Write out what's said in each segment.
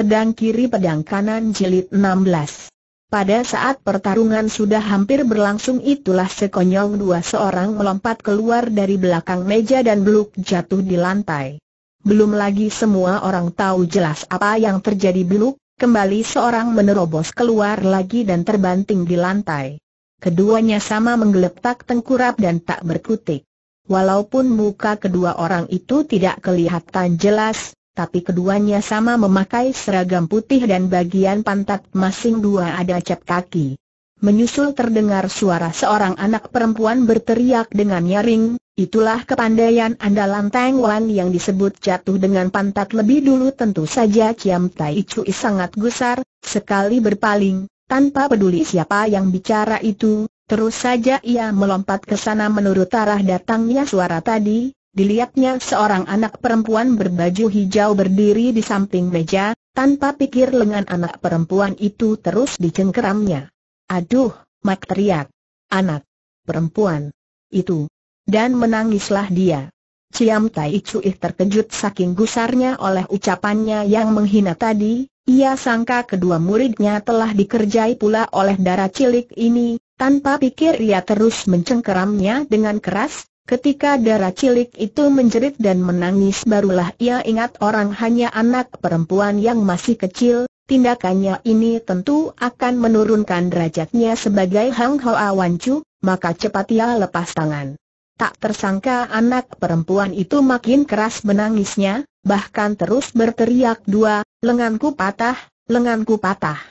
pedang kiri pedang kanan jilid 16. Pada saat pertarungan sudah hampir berlangsung itulah sekonyong dua seorang melompat keluar dari belakang meja dan beluk jatuh di lantai. Belum lagi semua orang tahu jelas apa yang terjadi beluk, kembali seorang menerobos keluar lagi dan terbanting di lantai. Keduanya sama menggeletak tengkurap dan tak berkutik. Walaupun muka kedua orang itu tidak kelihatan jelas, tapi keduanya sama memakai seragam putih dan bagian pantat masing dua ada cap kaki. Menyusul terdengar suara seorang anak perempuan berteriak dengan nyaring, itulah kepandaian andalan Tang Wan yang disebut jatuh dengan pantat lebih dulu tentu saja Ciam Tai Chui sangat gusar, sekali berpaling, tanpa peduli siapa yang bicara itu, Terus saja ia melompat ke sana menurut arah datangnya suara tadi, dilihatnya seorang anak perempuan berbaju hijau berdiri di samping meja, tanpa pikir lengan anak perempuan itu terus dicengkeramnya. Aduh, Mak teriak. Anak. Perempuan. Itu. Dan menangislah dia. Ciam Tai Cui terkejut saking gusarnya oleh ucapannya yang menghina tadi, ia sangka kedua muridnya telah dikerjai pula oleh darah cilik ini, tanpa pikir ia terus mencengkeramnya dengan keras, Ketika darah cilik itu menjerit dan menangis barulah ia ingat orang hanya anak perempuan yang masih kecil, tindakannya ini tentu akan menurunkan derajatnya sebagai Hang Hoa Chu, maka cepat ia lepas tangan. Tak tersangka anak perempuan itu makin keras menangisnya, bahkan terus berteriak dua, lenganku patah, lenganku patah.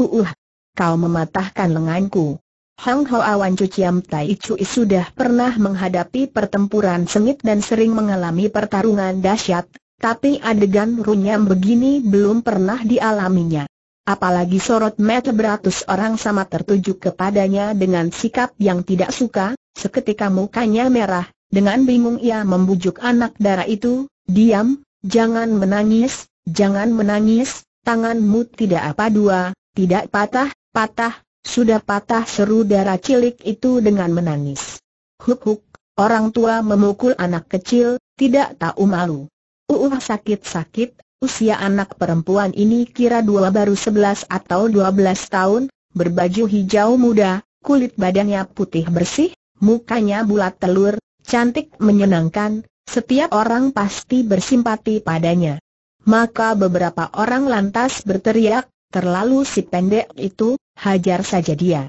uuh uh, kau mematahkan lenganku. Hang Hao Awan Cuciam Tai Cui sudah pernah menghadapi pertempuran sengit dan sering mengalami pertarungan dahsyat, tapi adegan runyam begini belum pernah dialaminya. Apalagi sorot mata beratus orang sama tertuju kepadanya dengan sikap yang tidak suka, seketika mukanya merah, dengan bingung ia membujuk anak darah itu, diam, jangan menangis, jangan menangis, tanganmu tidak apa dua, tidak patah, patah, sudah patah seru darah cilik itu dengan menangis. Huk huk, orang tua memukul anak kecil, tidak tahu malu. Uh sakit-sakit, usia anak perempuan ini kira dua baru sebelas atau dua belas tahun, berbaju hijau muda, kulit badannya putih bersih, mukanya bulat telur, cantik menyenangkan, setiap orang pasti bersimpati padanya. Maka beberapa orang lantas berteriak, Terlalu si pendek itu, hajar saja dia.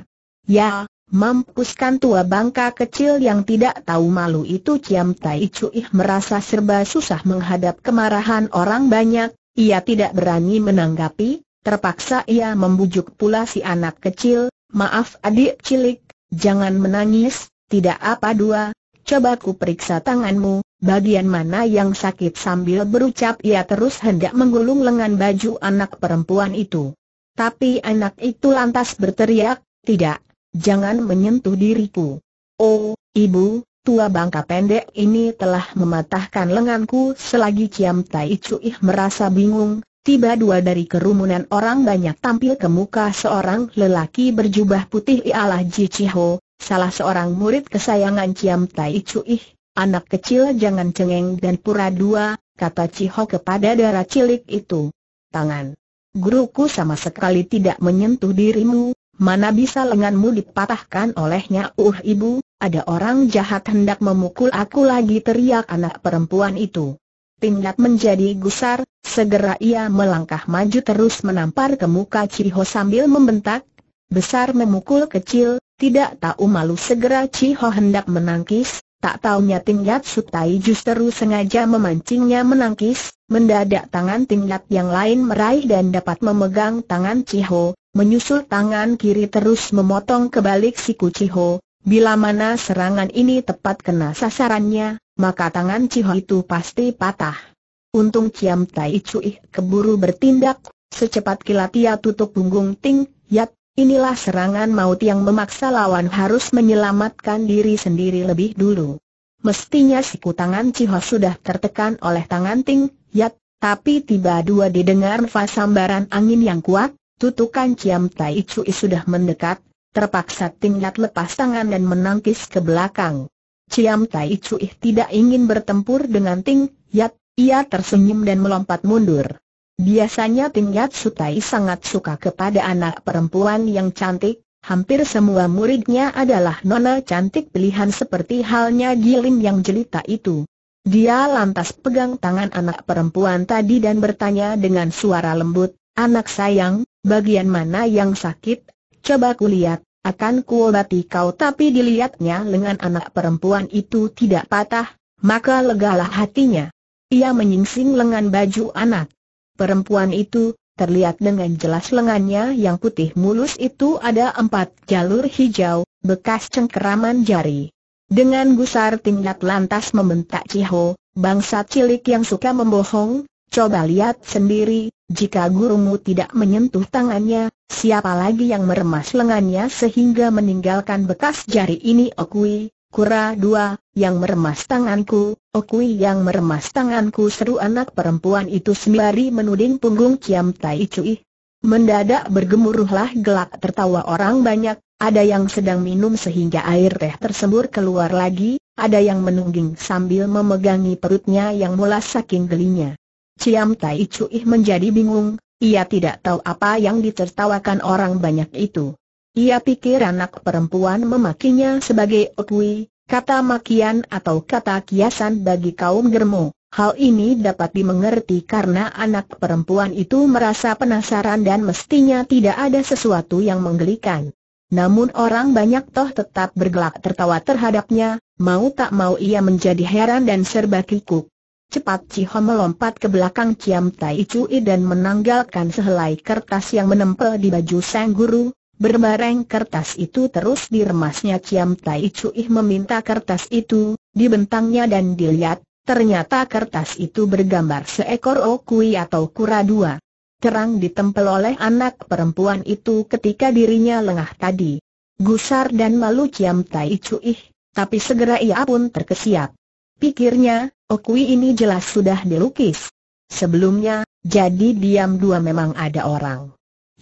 Ya, mampuskan tua bangka kecil yang tidak tahu malu itu Ciam Tai Cui merasa serba susah menghadap kemarahan orang banyak, ia tidak berani menanggapi, terpaksa ia membujuk pula si anak kecil, maaf adik cilik, jangan menangis, tidak apa dua, coba ku periksa tanganmu, bagian mana yang sakit sambil berucap ia terus hendak menggulung lengan baju anak perempuan itu. Tapi anak itu lantas berteriak, tidak, jangan menyentuh diriku. Oh, ibu, tua bangka pendek ini telah mematahkan lenganku selagi Ciam Tai Cui merasa bingung. Tiba dua dari kerumunan orang banyak tampil ke muka seorang lelaki berjubah putih ialah Ji Chiho, salah seorang murid kesayangan Ciam Tai Cui Anak kecil jangan cengeng dan pura dua, kata Ciho kepada darah cilik itu. Tangan. Guruku sama sekali tidak menyentuh dirimu, mana bisa lenganmu dipatahkan olehnya uh ibu, ada orang jahat hendak memukul aku lagi teriak anak perempuan itu. Tindak menjadi gusar, segera ia melangkah maju terus menampar ke muka Ciho sambil membentak, besar memukul kecil, tidak tahu malu segera Ciho hendak menangkis, Tak taunya tingkat Sutai justru sengaja memancingnya menangkis, mendadak tangan tingkat yang lain meraih dan dapat memegang tangan Ciho, menyusul tangan kiri terus memotong ke balik siku Ciho. Bila mana serangan ini tepat kena sasarannya, maka tangan Ciho itu pasti patah. Untung Ciam Tai Cui keburu bertindak, secepat kilat ia tutup punggung Ting Yat, Inilah serangan maut yang memaksa lawan harus menyelamatkan diri sendiri lebih dulu. Mestinya siku tangan Ciho sudah tertekan oleh tangan Ting Yat, tapi tiba dua didengar sambaran angin yang kuat, tutukan Ciam Tai Cui sudah mendekat, terpaksa Ting Yat lepas tangan dan menangkis ke belakang. Ciam Tai Cui tidak ingin bertempur dengan Ting Yat, ia tersenyum dan melompat mundur. Biasanya Tingkat Sutai sangat suka kepada anak perempuan yang cantik, hampir semua muridnya adalah nona cantik pilihan seperti halnya Gilim yang jelita itu. Dia lantas pegang tangan anak perempuan tadi dan bertanya dengan suara lembut, Anak sayang, bagian mana yang sakit? Coba kulihat, akan kuobati kau tapi dilihatnya lengan anak perempuan itu tidak patah, maka legalah hatinya. Ia menyingsing lengan baju anak. Perempuan itu, terlihat dengan jelas lengannya yang putih mulus itu ada empat jalur hijau, bekas cengkeraman jari. Dengan gusar tingkat lantas membentak Ciho, bangsa cilik yang suka membohong, coba lihat sendiri, jika gurumu tidak menyentuh tangannya, siapa lagi yang meremas lengannya sehingga meninggalkan bekas jari ini Okui, Kura dua, yang meremas tanganku, Okui yang meremas tanganku seru anak perempuan itu sembari menuding punggung Ciam Tai Cui. Mendadak bergemuruhlah gelak tertawa orang banyak, ada yang sedang minum sehingga air teh tersembur keluar lagi, ada yang menungging sambil memegangi perutnya yang mulas saking gelinya. Ciam Tai Cui menjadi bingung, ia tidak tahu apa yang ditertawakan orang banyak itu. Ia pikir anak perempuan memakinya sebagai okui, kata makian atau kata kiasan bagi kaum germo. Hal ini dapat dimengerti karena anak perempuan itu merasa penasaran dan mestinya tidak ada sesuatu yang menggelikan. Namun orang banyak toh tetap bergelak tertawa terhadapnya, mau tak mau ia menjadi heran dan serba kikuk. Cepat Ciho melompat ke belakang Ciam Tai Cui dan menanggalkan sehelai kertas yang menempel di baju sang guru, Berbareng kertas itu terus diremasnya Kiam Tai Cui meminta kertas itu, dibentangnya dan dilihat, ternyata kertas itu bergambar seekor okui atau kura dua. Terang ditempel oleh anak perempuan itu ketika dirinya lengah tadi. Gusar dan malu Kiam Tai Cui, tapi segera ia pun terkesiap. Pikirnya, okui ini jelas sudah dilukis. Sebelumnya, jadi diam dua memang ada orang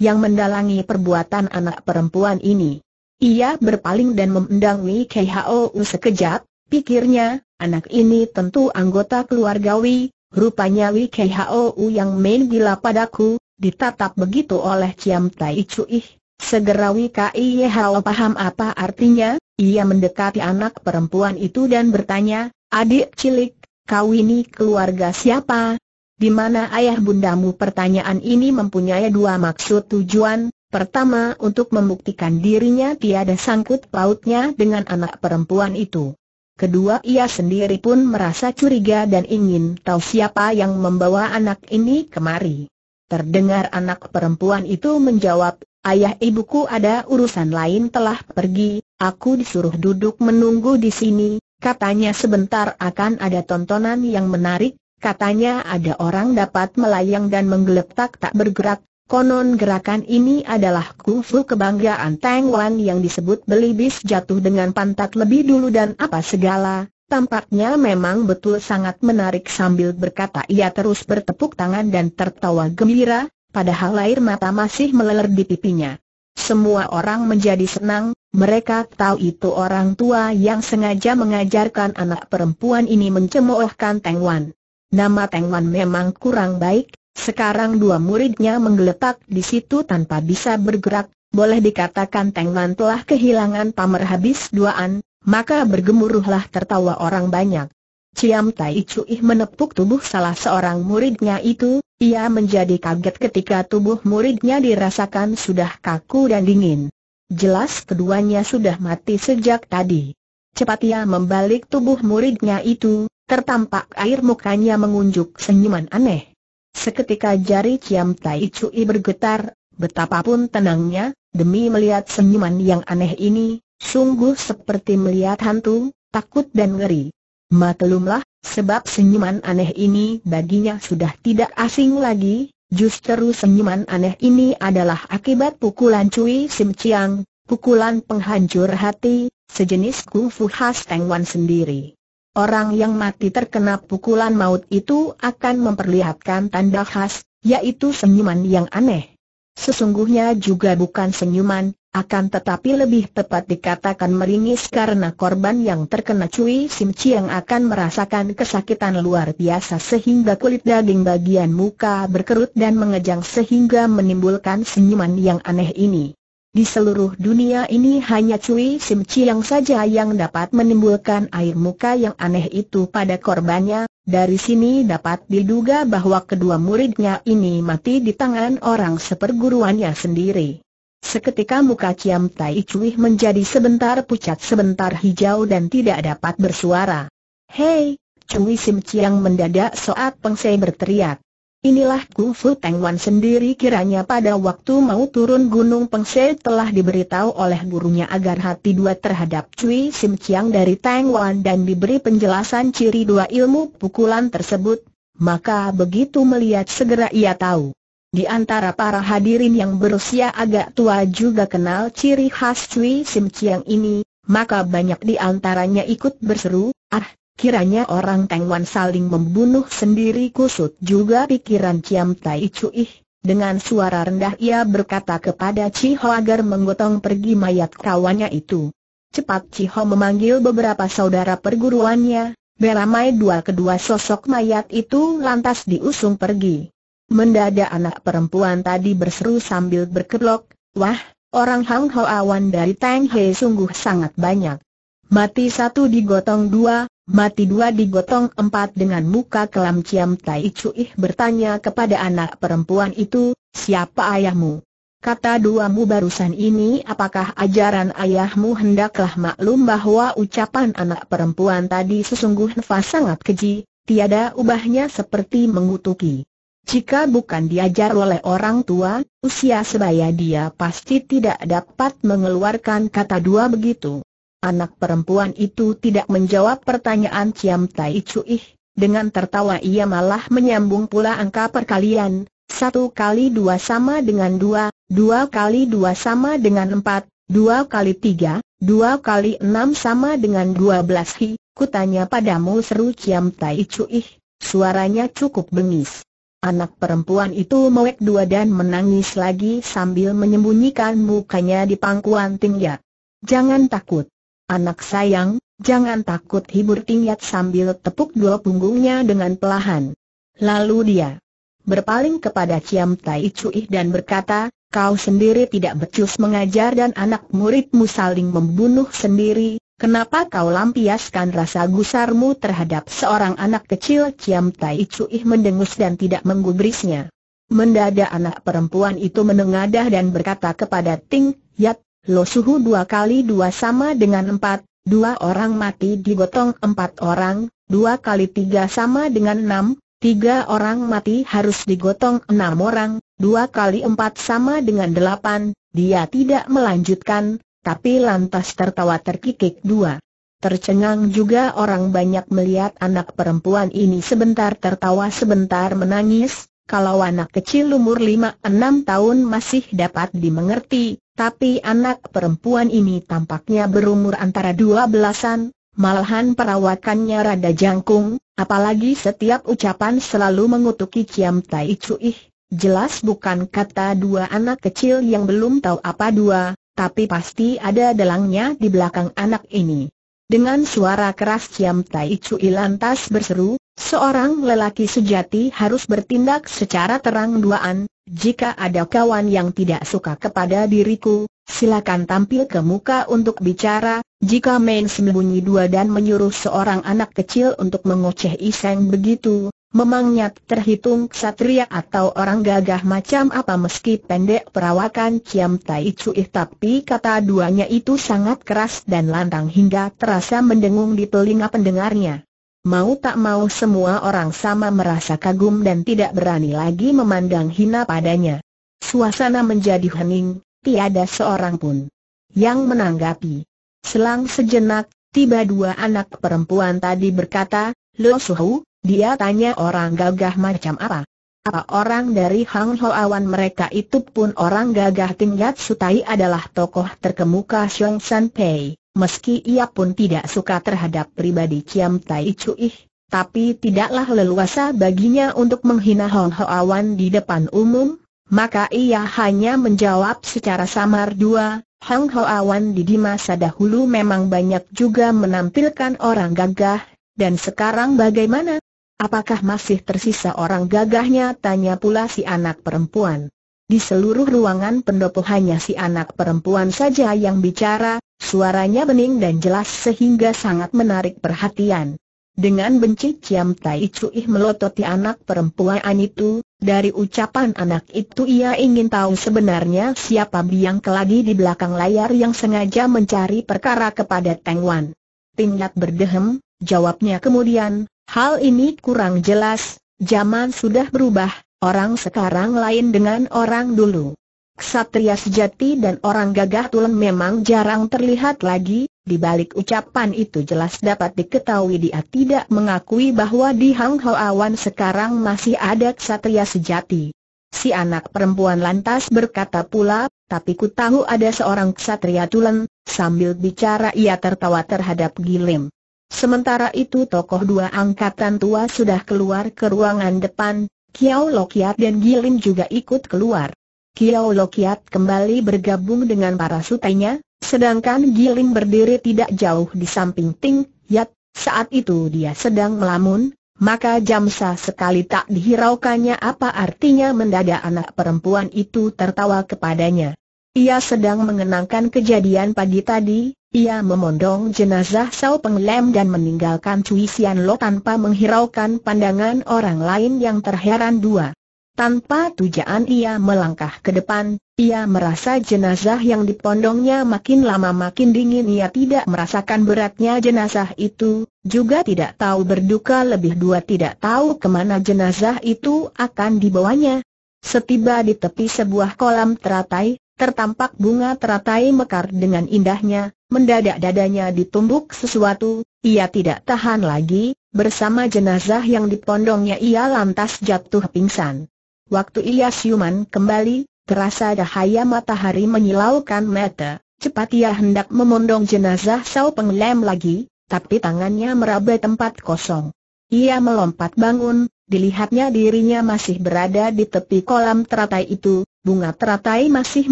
yang mendalangi perbuatan anak perempuan ini. Ia berpaling dan memendang Wei Khou sekejap, pikirnya, anak ini tentu anggota keluarga Wei, rupanya Wei Khou yang main gila padaku, ditatap begitu oleh Ciam Tai Cui. Segera Wei Khou paham apa artinya, ia mendekati anak perempuan itu dan bertanya, adik cilik, kau ini keluarga siapa? Di mana ayah bundamu pertanyaan ini mempunyai dua maksud tujuan, pertama untuk membuktikan dirinya tiada sangkut pautnya dengan anak perempuan itu. Kedua ia sendiri pun merasa curiga dan ingin tahu siapa yang membawa anak ini kemari. Terdengar anak perempuan itu menjawab, Ayah ibuku ada urusan lain telah pergi, aku disuruh duduk menunggu di sini, katanya sebentar akan ada tontonan yang menarik, Katanya ada orang dapat melayang dan menggeletak tak bergerak, konon gerakan ini adalah kungfu kebanggaan Tang Wan yang disebut belibis jatuh dengan pantat lebih dulu dan apa segala, Tampaknya memang betul sangat menarik sambil berkata ia terus bertepuk tangan dan tertawa gembira, padahal air mata masih meleler di pipinya. Semua orang menjadi senang, mereka tahu itu orang tua yang sengaja mengajarkan anak perempuan ini mencemoohkan Teng Wan. Nama Tengwan memang kurang baik, sekarang dua muridnya menggeletak di situ tanpa bisa bergerak, boleh dikatakan Tengwan telah kehilangan pamer habis duaan, maka bergemuruhlah tertawa orang banyak. Ciam Tai Ih menepuk tubuh salah seorang muridnya itu, ia menjadi kaget ketika tubuh muridnya dirasakan sudah kaku dan dingin. Jelas keduanya sudah mati sejak tadi. Cepat ia membalik tubuh muridnya itu, Tertampak air mukanya mengunjuk senyuman aneh. Seketika jari Ciam Tai Cui bergetar, betapapun tenangnya, demi melihat senyuman yang aneh ini, sungguh seperti melihat hantu, takut dan ngeri. Maklumlah, sebab senyuman aneh ini baginya sudah tidak asing lagi, justru senyuman aneh ini adalah akibat pukulan Cui Sim Chiang, pukulan penghancur hati, sejenis kungfu khas Wan sendiri. Orang yang mati terkena pukulan maut itu akan memperlihatkan tanda khas, yaitu senyuman yang aneh. Sesungguhnya juga bukan senyuman, akan tetapi lebih tepat dikatakan meringis karena korban yang terkena cuy simci yang akan merasakan kesakitan luar biasa sehingga kulit daging bagian muka berkerut dan mengejang sehingga menimbulkan senyuman yang aneh ini. Di seluruh dunia ini hanya Cui Simci yang saja yang dapat menimbulkan air muka yang aneh itu pada korbannya, dari sini dapat diduga bahwa kedua muridnya ini mati di tangan orang seperguruannya sendiri. Seketika muka Ciam Tai Cui menjadi sebentar pucat sebentar hijau dan tidak dapat bersuara. Hei, Cui Sim Chiang mendadak soat pengsei berteriak. Inilah Kungfu Wan sendiri kiranya pada waktu mau turun gunung Pengse telah diberitahu oleh gurunya agar hati dua terhadap Cui Sim Chiang dari Wan dan diberi penjelasan ciri dua ilmu pukulan tersebut, maka begitu melihat segera ia tahu. Di antara para hadirin yang berusia agak tua juga kenal ciri khas Cui Sim Chiang ini, maka banyak di antaranya ikut berseru, ah, Kiranya orang Tengwan saling membunuh sendiri kusut juga pikiran Ciam Tai Ih. Dengan suara rendah ia berkata kepada Ciho agar menggotong pergi mayat kawannya itu. Cepat Ciho memanggil beberapa saudara perguruannya, beramai dua kedua sosok mayat itu lantas diusung pergi. Mendadak anak perempuan tadi berseru sambil berkelok, Wah, orang Hang Ho Awan dari Tang He sungguh sangat banyak. Mati satu digotong dua, Mati dua digotong empat dengan muka kelam Ciam Tai Cui bertanya kepada anak perempuan itu, siapa ayahmu? Kata dua mu barusan ini apakah ajaran ayahmu hendaklah maklum bahwa ucapan anak perempuan tadi sesungguhnya sangat keji, tiada ubahnya seperti mengutuki. Jika bukan diajar oleh orang tua, usia sebaya dia pasti tidak dapat mengeluarkan kata dua begitu. Anak perempuan itu tidak menjawab pertanyaan Ciam Tai Cui. Dengan tertawa ia malah menyambung pula angka perkalian. Satu kali dua sama dengan dua, dua kali dua sama dengan empat, dua kali tiga, dua kali enam sama dengan dua belas hi. Kutanya padamu seru Ciam Tai Cui. Suaranya cukup bengis. Anak perempuan itu mewek dua dan menangis lagi sambil menyembunyikan mukanya di pangkuan tinggi. Jangan takut. Anak sayang, jangan takut hibur Tingyat sambil tepuk dua punggungnya dengan pelahan. Lalu dia berpaling kepada Ciam Tai Cui dan berkata, kau sendiri tidak becus mengajar dan anak muridmu saling membunuh sendiri, kenapa kau lampiaskan rasa gusarmu terhadap seorang anak kecil? Ciam Tai Cui mendengus dan tidak menggubrisnya. Mendadak anak perempuan itu menengadah dan berkata kepada Ting Yat, Lo suhu dua kali dua sama dengan empat, dua orang mati digotong empat orang, dua kali tiga sama dengan enam, tiga orang mati harus digotong enam orang, dua kali empat sama dengan delapan, dia tidak melanjutkan, tapi lantas tertawa terkikik dua. Tercengang juga orang banyak melihat anak perempuan ini sebentar tertawa sebentar menangis, kalau anak kecil umur 5-6 tahun masih dapat dimengerti, tapi anak perempuan ini tampaknya berumur antara dua belasan, malahan perawakannya rada jangkung, apalagi setiap ucapan selalu mengutuki Ciam Tai Cuih. Jelas bukan kata dua anak kecil yang belum tahu apa dua, tapi pasti ada dalangnya di belakang anak ini. Dengan suara keras Ciam Tai Cui lantas berseru, Seorang lelaki sejati harus bertindak secara terang duaan, jika ada kawan yang tidak suka kepada diriku, silakan tampil ke muka untuk bicara, jika main sembunyi dua dan menyuruh seorang anak kecil untuk mengoceh iseng begitu, memangnya terhitung satria atau orang gagah macam apa meski pendek perawakan Ciam Tai Cuih tapi kata duanya itu sangat keras dan lantang hingga terasa mendengung di telinga pendengarnya. Mau tak mau semua orang sama merasa kagum dan tidak berani lagi memandang hina padanya. Suasana menjadi hening, tiada seorang pun yang menanggapi. Selang sejenak, tiba dua anak perempuan tadi berkata, Lo Suhu, dia tanya orang gagah macam apa. Apa orang dari Hang Hoawan mereka itu pun orang gagah tingkat Sutai adalah tokoh terkemuka Xiong San Pei. Meski ia pun tidak suka terhadap pribadi Kiam Tai Chuih, tapi tidaklah leluasa baginya untuk menghina Hong Awan di depan umum, maka ia hanya menjawab secara samar dua, Hong Awan di masa dahulu memang banyak juga menampilkan orang gagah, dan sekarang bagaimana? Apakah masih tersisa orang gagahnya? Tanya pula si anak perempuan. Di seluruh ruangan pendopo hanya si anak perempuan saja yang bicara, Suaranya bening dan jelas sehingga sangat menarik perhatian. Dengan benci Ciam Tai melototi anak perempuan itu, dari ucapan anak itu ia ingin tahu sebenarnya siapa biang keladi di belakang layar yang sengaja mencari perkara kepada Tang Wan. Tingkat berdehem, jawabnya kemudian, hal ini kurang jelas, zaman sudah berubah, orang sekarang lain dengan orang dulu. Ksatria sejati dan orang gagah tulen memang jarang terlihat lagi, di balik ucapan itu jelas dapat diketahui dia tidak mengakui bahwa di Hang Ho Awan sekarang masih ada ksatria sejati. Si anak perempuan lantas berkata pula, tapi ku tahu ada seorang ksatria tulen, sambil bicara ia tertawa terhadap Gilim. Sementara itu tokoh dua angkatan tua sudah keluar ke ruangan depan, Kiao Lokiat dan Gilim juga ikut keluar. Kiao Lokiat kembali bergabung dengan para sutenya, sedangkan Giling berdiri tidak jauh di samping Ting Yat, saat itu dia sedang melamun, maka Jamsa sekali tak dihiraukannya apa artinya mendadak anak perempuan itu tertawa kepadanya. Ia sedang mengenangkan kejadian pagi tadi, ia memondong jenazah Sao Penglem dan meninggalkan Cui Sian Lo tanpa menghiraukan pandangan orang lain yang terheran dua. Tanpa tujuan ia melangkah ke depan, ia merasa jenazah yang dipondongnya makin lama makin dingin ia tidak merasakan beratnya jenazah itu, juga tidak tahu berduka lebih dua tidak tahu kemana jenazah itu akan dibawanya. Setiba di tepi sebuah kolam teratai, tertampak bunga teratai mekar dengan indahnya, mendadak dadanya ditumbuk sesuatu, ia tidak tahan lagi, Bersama jenazah yang dipondongnya ia lantas jatuh pingsan. Waktu Ilyas Yuman kembali, terasa cahaya matahari menyilaukan mata. Cepat ia hendak memondong jenazah Sao Penglem lagi, tapi tangannya meraba tempat kosong. Ia melompat bangun, dilihatnya dirinya masih berada di tepi kolam teratai itu, bunga teratai masih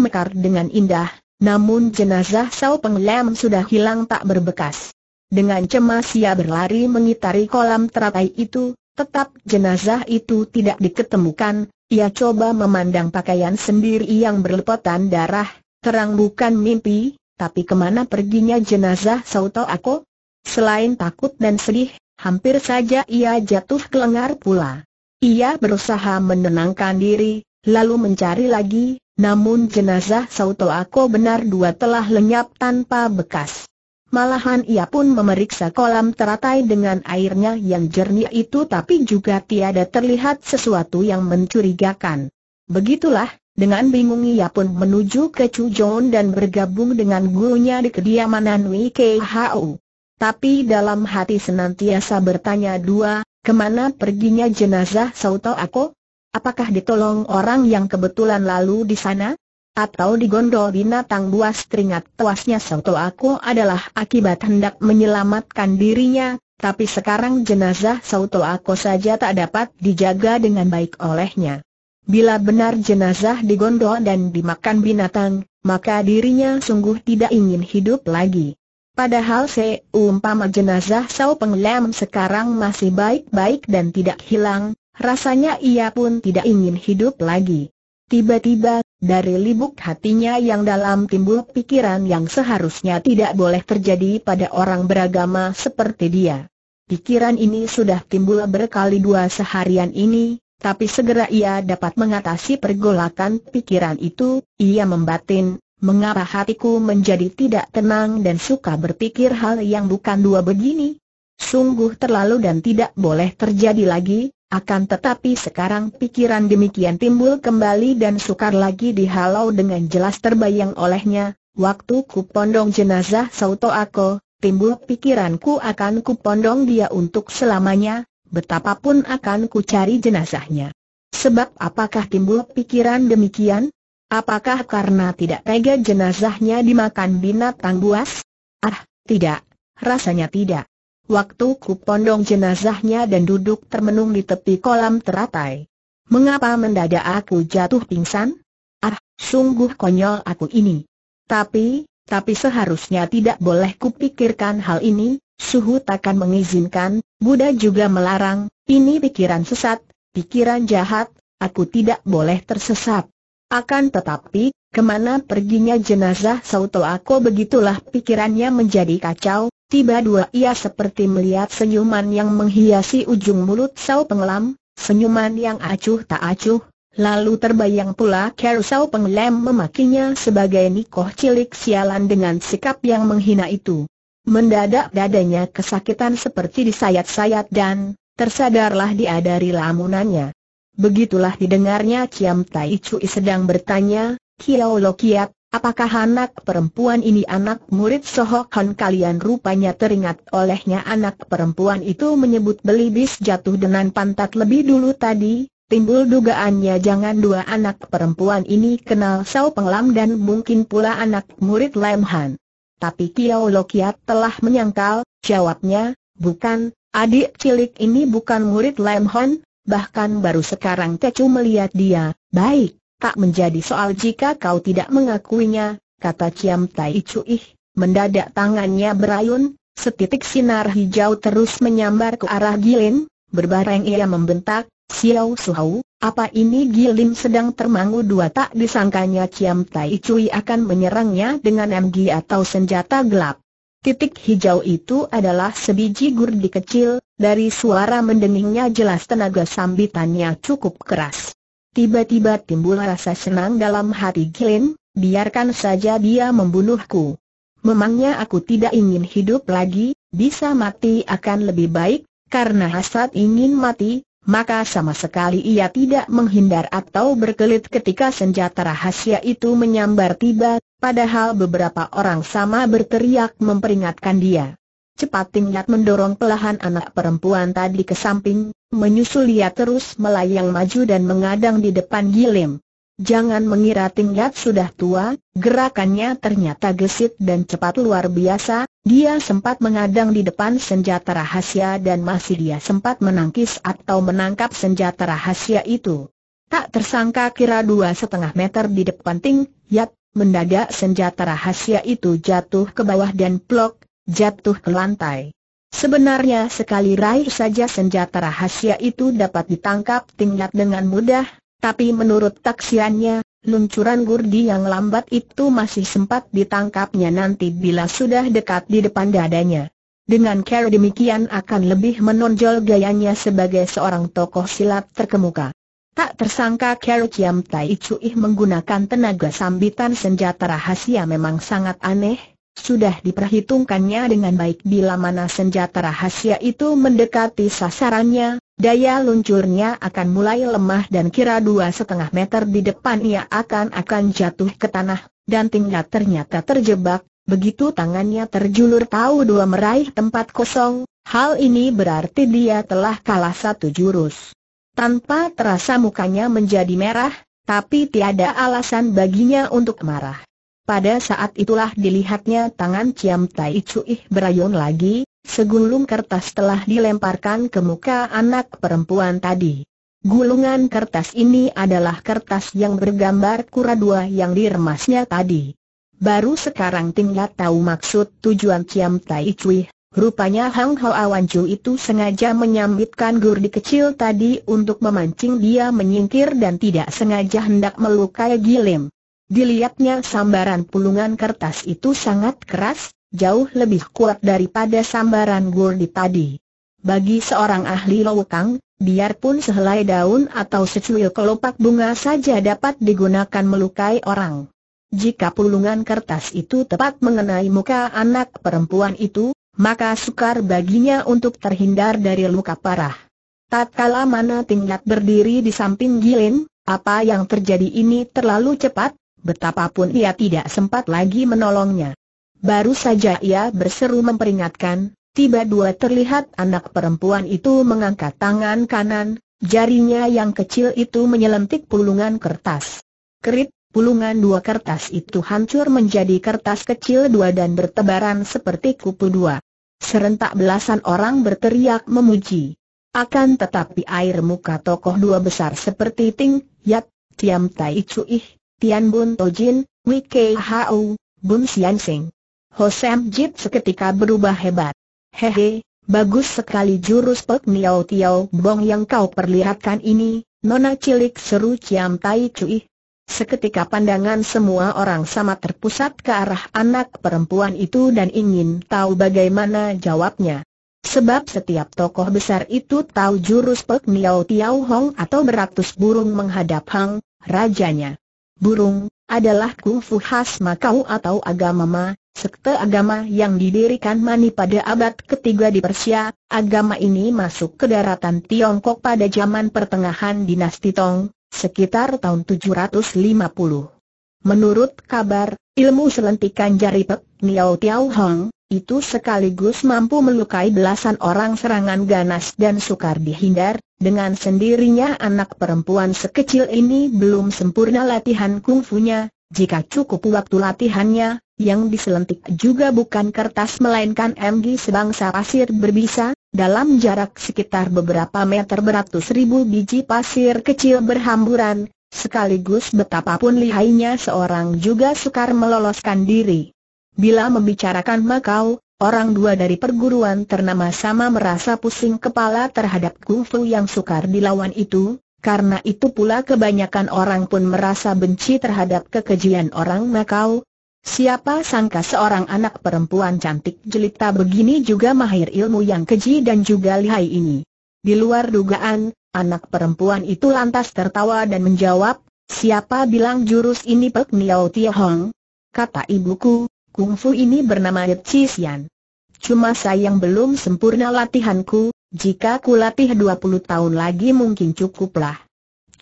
mekar dengan indah, namun jenazah Sao Penglem sudah hilang tak berbekas. Dengan cemas ia berlari mengitari kolam teratai itu, tetap jenazah itu tidak diketemukan, ia coba memandang pakaian sendiri yang berlepotan darah, terang bukan mimpi, tapi kemana perginya jenazah Sauto Ako? Selain takut dan sedih, hampir saja ia jatuh kelengar pula. Ia berusaha menenangkan diri, lalu mencari lagi, namun jenazah Sauto Ako benar dua telah lenyap tanpa bekas. Malahan ia pun memeriksa kolam teratai dengan airnya yang jernih itu tapi juga tiada terlihat sesuatu yang mencurigakan. Begitulah, dengan bingung ia pun menuju ke John dan bergabung dengan gurunya di kediaman Anwi KHU. Tapi dalam hati senantiasa bertanya dua, kemana perginya jenazah Sauto Ako? Apakah ditolong orang yang kebetulan lalu di sana? atau digondol binatang buas teringat tuasnya soto aku adalah akibat hendak menyelamatkan dirinya, tapi sekarang jenazah soto aku saja tak dapat dijaga dengan baik olehnya. Bila benar jenazah digondol dan dimakan binatang, maka dirinya sungguh tidak ingin hidup lagi. Padahal seumpama jenazah Sao Penglem sekarang masih baik-baik dan tidak hilang, rasanya ia pun tidak ingin hidup lagi. Tiba-tiba, dari libuk hatinya yang dalam timbul pikiran yang seharusnya tidak boleh terjadi pada orang beragama seperti dia. Pikiran ini sudah timbul berkali dua seharian ini, tapi segera ia dapat mengatasi pergolakan pikiran itu, ia membatin, mengapa hatiku menjadi tidak tenang dan suka berpikir hal yang bukan dua begini? Sungguh terlalu dan tidak boleh terjadi lagi, akan tetapi sekarang pikiran demikian timbul kembali dan sukar lagi dihalau dengan jelas terbayang olehnya, waktu kupondong jenazah Sauto Ako, timbul pikiranku akan kupondong dia untuk selamanya, betapapun akan ku cari jenazahnya. Sebab apakah timbul pikiran demikian? Apakah karena tidak tega jenazahnya dimakan binatang buas? Ah, tidak, rasanya tidak. Waktu ku pondong jenazahnya dan duduk termenung di tepi kolam teratai. Mengapa mendadak aku jatuh pingsan? Ah, sungguh konyol aku ini. Tapi, tapi seharusnya tidak boleh kupikirkan hal ini, suhu takkan mengizinkan, Buddha juga melarang, ini pikiran sesat, pikiran jahat, aku tidak boleh tersesat. Akan tetapi, kemana perginya jenazah Sauto aku begitulah pikirannya menjadi kacau, Tiba dua ia seperti melihat senyuman yang menghiasi ujung mulut Sao Pengelam, senyuman yang acuh tak acuh, lalu terbayang pula Kero Sao Pengelam memakinya sebagai nikoh cilik sialan dengan sikap yang menghina itu. Mendadak dadanya kesakitan seperti disayat-sayat dan tersadarlah dia dari lamunannya. Begitulah didengarnya Ciam Tai Cui sedang bertanya, Kiao Lo Apakah anak perempuan ini anak murid Sohokan kalian rupanya teringat olehnya anak perempuan itu menyebut belibis jatuh dengan pantat lebih dulu tadi, timbul dugaannya jangan dua anak perempuan ini kenal Sao Penglam dan mungkin pula anak murid Lam Tapi Kiao Lokiat telah menyangkal, jawabnya, bukan, adik cilik ini bukan murid Lam bahkan baru sekarang Tecu melihat dia, baik tak menjadi soal jika kau tidak mengakuinya, kata Ciam Tai Icui. mendadak tangannya berayun, setitik sinar hijau terus menyambar ke arah Gilin, berbareng ia membentak, Xiao Suhau, apa ini Gilim sedang termangu dua tak disangkanya Ciam Tai Cui akan menyerangnya dengan MG atau senjata gelap. Titik hijau itu adalah sebiji gurdi kecil, dari suara mendengingnya jelas tenaga sambitannya cukup keras. Tiba-tiba timbul rasa senang dalam hati Gilin, biarkan saja dia membunuhku. Memangnya aku tidak ingin hidup lagi, bisa mati akan lebih baik, karena hasad ingin mati, maka sama sekali ia tidak menghindar atau berkelit ketika senjata rahasia itu menyambar tiba, padahal beberapa orang sama berteriak memperingatkan dia. Cepat tingkat mendorong pelahan anak perempuan tadi ke samping, menyusul ia terus melayang maju dan mengadang di depan Gilim. Jangan mengira tingkat sudah tua, gerakannya ternyata gesit dan cepat luar biasa, dia sempat mengadang di depan senjata rahasia dan masih dia sempat menangkis atau menangkap senjata rahasia itu. Tak tersangka kira dua setengah meter di depan tingkat mendadak senjata rahasia itu jatuh ke bawah dan plok, jatuh ke lantai. Sebenarnya sekali raih saja senjata rahasia itu dapat ditangkap tingkat dengan mudah, tapi menurut taksiannya, luncuran gurdi yang lambat itu masih sempat ditangkapnya nanti bila sudah dekat di depan dadanya. Dengan cara demikian akan lebih menonjol gayanya sebagai seorang tokoh silat terkemuka. Tak tersangka Kero Chiam Tai Cui menggunakan tenaga sambitan senjata rahasia memang sangat aneh, sudah diperhitungkannya dengan baik bila mana senjata rahasia itu mendekati sasarannya, daya luncurnya akan mulai lemah dan kira dua setengah meter di depan ia akan-akan jatuh ke tanah, dan tinggal ternyata terjebak, begitu tangannya terjulur tahu dua meraih tempat kosong, hal ini berarti dia telah kalah satu jurus. Tanpa terasa mukanya menjadi merah, tapi tiada alasan baginya untuk marah. Pada saat itulah dilihatnya tangan Ciam Tai Cui berayun lagi, segulung kertas telah dilemparkan ke muka anak perempuan tadi. Gulungan kertas ini adalah kertas yang bergambar kura dua yang diremasnya tadi. Baru sekarang tinggal tahu maksud tujuan Ciam Tai Cui. Rupanya Hang Hao Awan Chu itu sengaja menyambitkan gurdi kecil tadi untuk memancing dia menyingkir dan tidak sengaja hendak melukai Gilim. Dilihatnya sambaran pulungan kertas itu sangat keras, jauh lebih kuat daripada sambaran gurdi tadi. Bagi seorang ahli lowkang, biarpun sehelai daun atau secuil kelopak bunga saja dapat digunakan melukai orang. Jika pulungan kertas itu tepat mengenai muka anak perempuan itu, maka sukar baginya untuk terhindar dari luka parah. Tatkala mana tingkat berdiri di samping Gilin, apa yang terjadi ini terlalu cepat, betapapun ia tidak sempat lagi menolongnya. Baru saja ia berseru memperingatkan, tiba dua terlihat anak perempuan itu mengangkat tangan kanan, jarinya yang kecil itu menyelentik pulungan kertas. Kerit, pulungan dua kertas itu hancur menjadi kertas kecil dua dan bertebaran seperti kupu dua. Serentak belasan orang berteriak memuji. Akan tetapi air muka tokoh dua besar seperti Ting, Yat, Tiam Tai Cuih, Tian Bun Tojin, Wei Kei Hau, Bun Xian Sing. Ho Sam Jip seketika berubah hebat. Hehe, bagus sekali jurus Pek Niao Tiao Bong yang kau perlihatkan ini, Nona Cilik seru Ciam Tai Cui. Seketika pandangan semua orang sama terpusat ke arah anak perempuan itu dan ingin tahu bagaimana jawabnya. Sebab setiap tokoh besar itu tahu jurus Pek Niao Tiao Hong atau beratus burung menghadap Hang, rajanya burung, adalah kufu khas Makau atau agama Ma, sekte agama yang didirikan Mani pada abad ketiga di Persia. Agama ini masuk ke daratan Tiongkok pada zaman pertengahan dinasti Tong, sekitar tahun 750. Menurut kabar, ilmu selentikan jari Pek Niao Tiao Hong, itu sekaligus mampu melukai belasan orang serangan ganas dan sukar dihindar, dengan sendirinya anak perempuan sekecil ini belum sempurna latihan kungfunya, jika cukup waktu latihannya, yang diselentik juga bukan kertas melainkan MG sebangsa pasir berbisa, dalam jarak sekitar beberapa meter beratus ribu biji pasir kecil berhamburan, sekaligus betapapun lihainya seorang juga sukar meloloskan diri. Bila membicarakan Makau, orang dua dari perguruan ternama sama merasa pusing kepala terhadap kungfu yang sukar dilawan itu, karena itu pula kebanyakan orang pun merasa benci terhadap kekejian orang Makau. Siapa sangka seorang anak perempuan cantik jelita begini juga mahir ilmu yang keji dan juga lihai ini. Di luar dugaan, anak perempuan itu lantas tertawa dan menjawab, siapa bilang jurus ini Pek Niao hong? Kata ibuku, Kungfu ini bernama Yip Chisian. Cuma sayang belum sempurna latihanku, jika ku latih 20 tahun lagi mungkin cukuplah.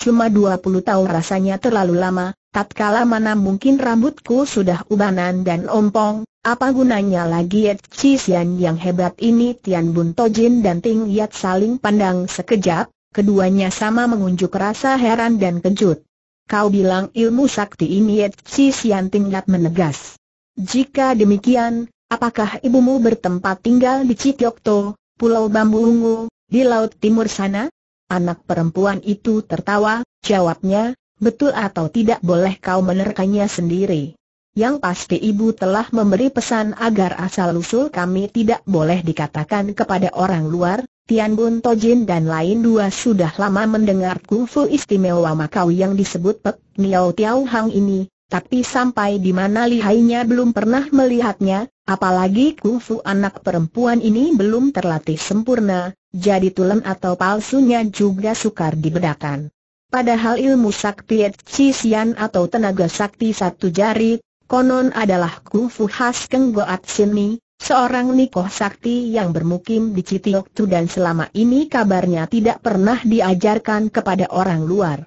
Cuma 20 tahun rasanya terlalu lama, tatkala mana mungkin rambutku sudah ubanan dan ompong, apa gunanya lagi Yip Chisian yang hebat ini Tian Bun Tojin dan Ting Yat saling pandang sekejap, keduanya sama mengunjuk rasa heran dan kejut. Kau bilang ilmu sakti ini Yet Chi Ting tingkat menegas. Jika demikian, apakah ibumu bertempat tinggal di Cikyokto, Pulau Bambu Ungu, di Laut Timur sana? Anak perempuan itu tertawa, jawabnya, betul atau tidak boleh kau menerkanya sendiri. Yang pasti ibu telah memberi pesan agar asal-usul kami tidak boleh dikatakan kepada orang luar, Tian Bun Tojin dan lain dua sudah lama mendengar kungfu istimewa makau yang disebut Pek Niao Tiao Hang ini, tapi sampai di mana lihainya belum pernah melihatnya, apalagi kungfu anak perempuan ini belum terlatih sempurna, jadi tulen atau palsunya juga sukar dibedakan. Padahal ilmu sakti Cisian atau tenaga sakti satu jari, konon adalah kungfu khas Kenggoat Sini, Seorang Nikoh Sakti yang bermukim di Citioktu dan selama ini kabarnya tidak pernah diajarkan kepada orang luar.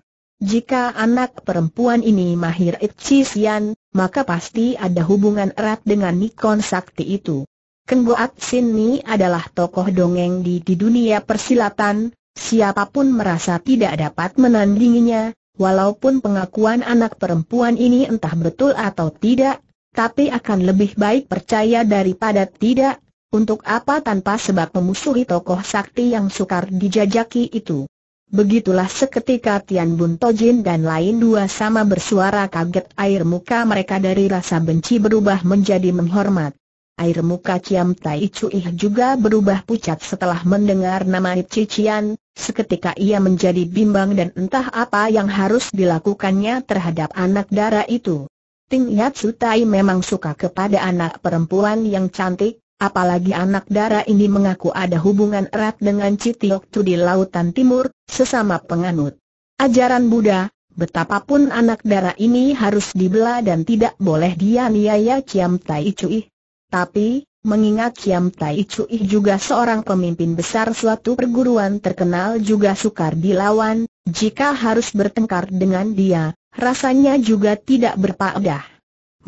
Jika anak perempuan ini mahir Itchisian, maka pasti ada hubungan erat dengan Nikon Sakti itu. Kenggo Sin Ni adalah tokoh dongeng di, di dunia persilatan, siapapun merasa tidak dapat menandinginya, walaupun pengakuan anak perempuan ini entah betul atau tidak, tapi akan lebih baik percaya daripada tidak, untuk apa tanpa sebab memusuhi tokoh sakti yang sukar dijajaki itu. Begitulah seketika Tian Bun Tojin dan lain dua sama bersuara kaget air muka mereka dari rasa benci berubah menjadi menghormat. Air muka Ciam Tai Ih juga berubah pucat setelah mendengar nama Hip Cician, seketika ia menjadi bimbang dan entah apa yang harus dilakukannya terhadap anak dara itu. Ting Yat Sutai memang suka kepada anak perempuan yang cantik, Apalagi anak dara ini mengaku ada hubungan erat dengan Citiok Tu di Lautan Timur, sesama penganut. Ajaran Buddha, betapapun anak dara ini harus dibela dan tidak boleh dianiaya Kiam Tai Cui. Tapi, mengingat Kiam Tai Cui juga seorang pemimpin besar suatu perguruan terkenal juga sukar dilawan, jika harus bertengkar dengan dia, rasanya juga tidak berpaedah.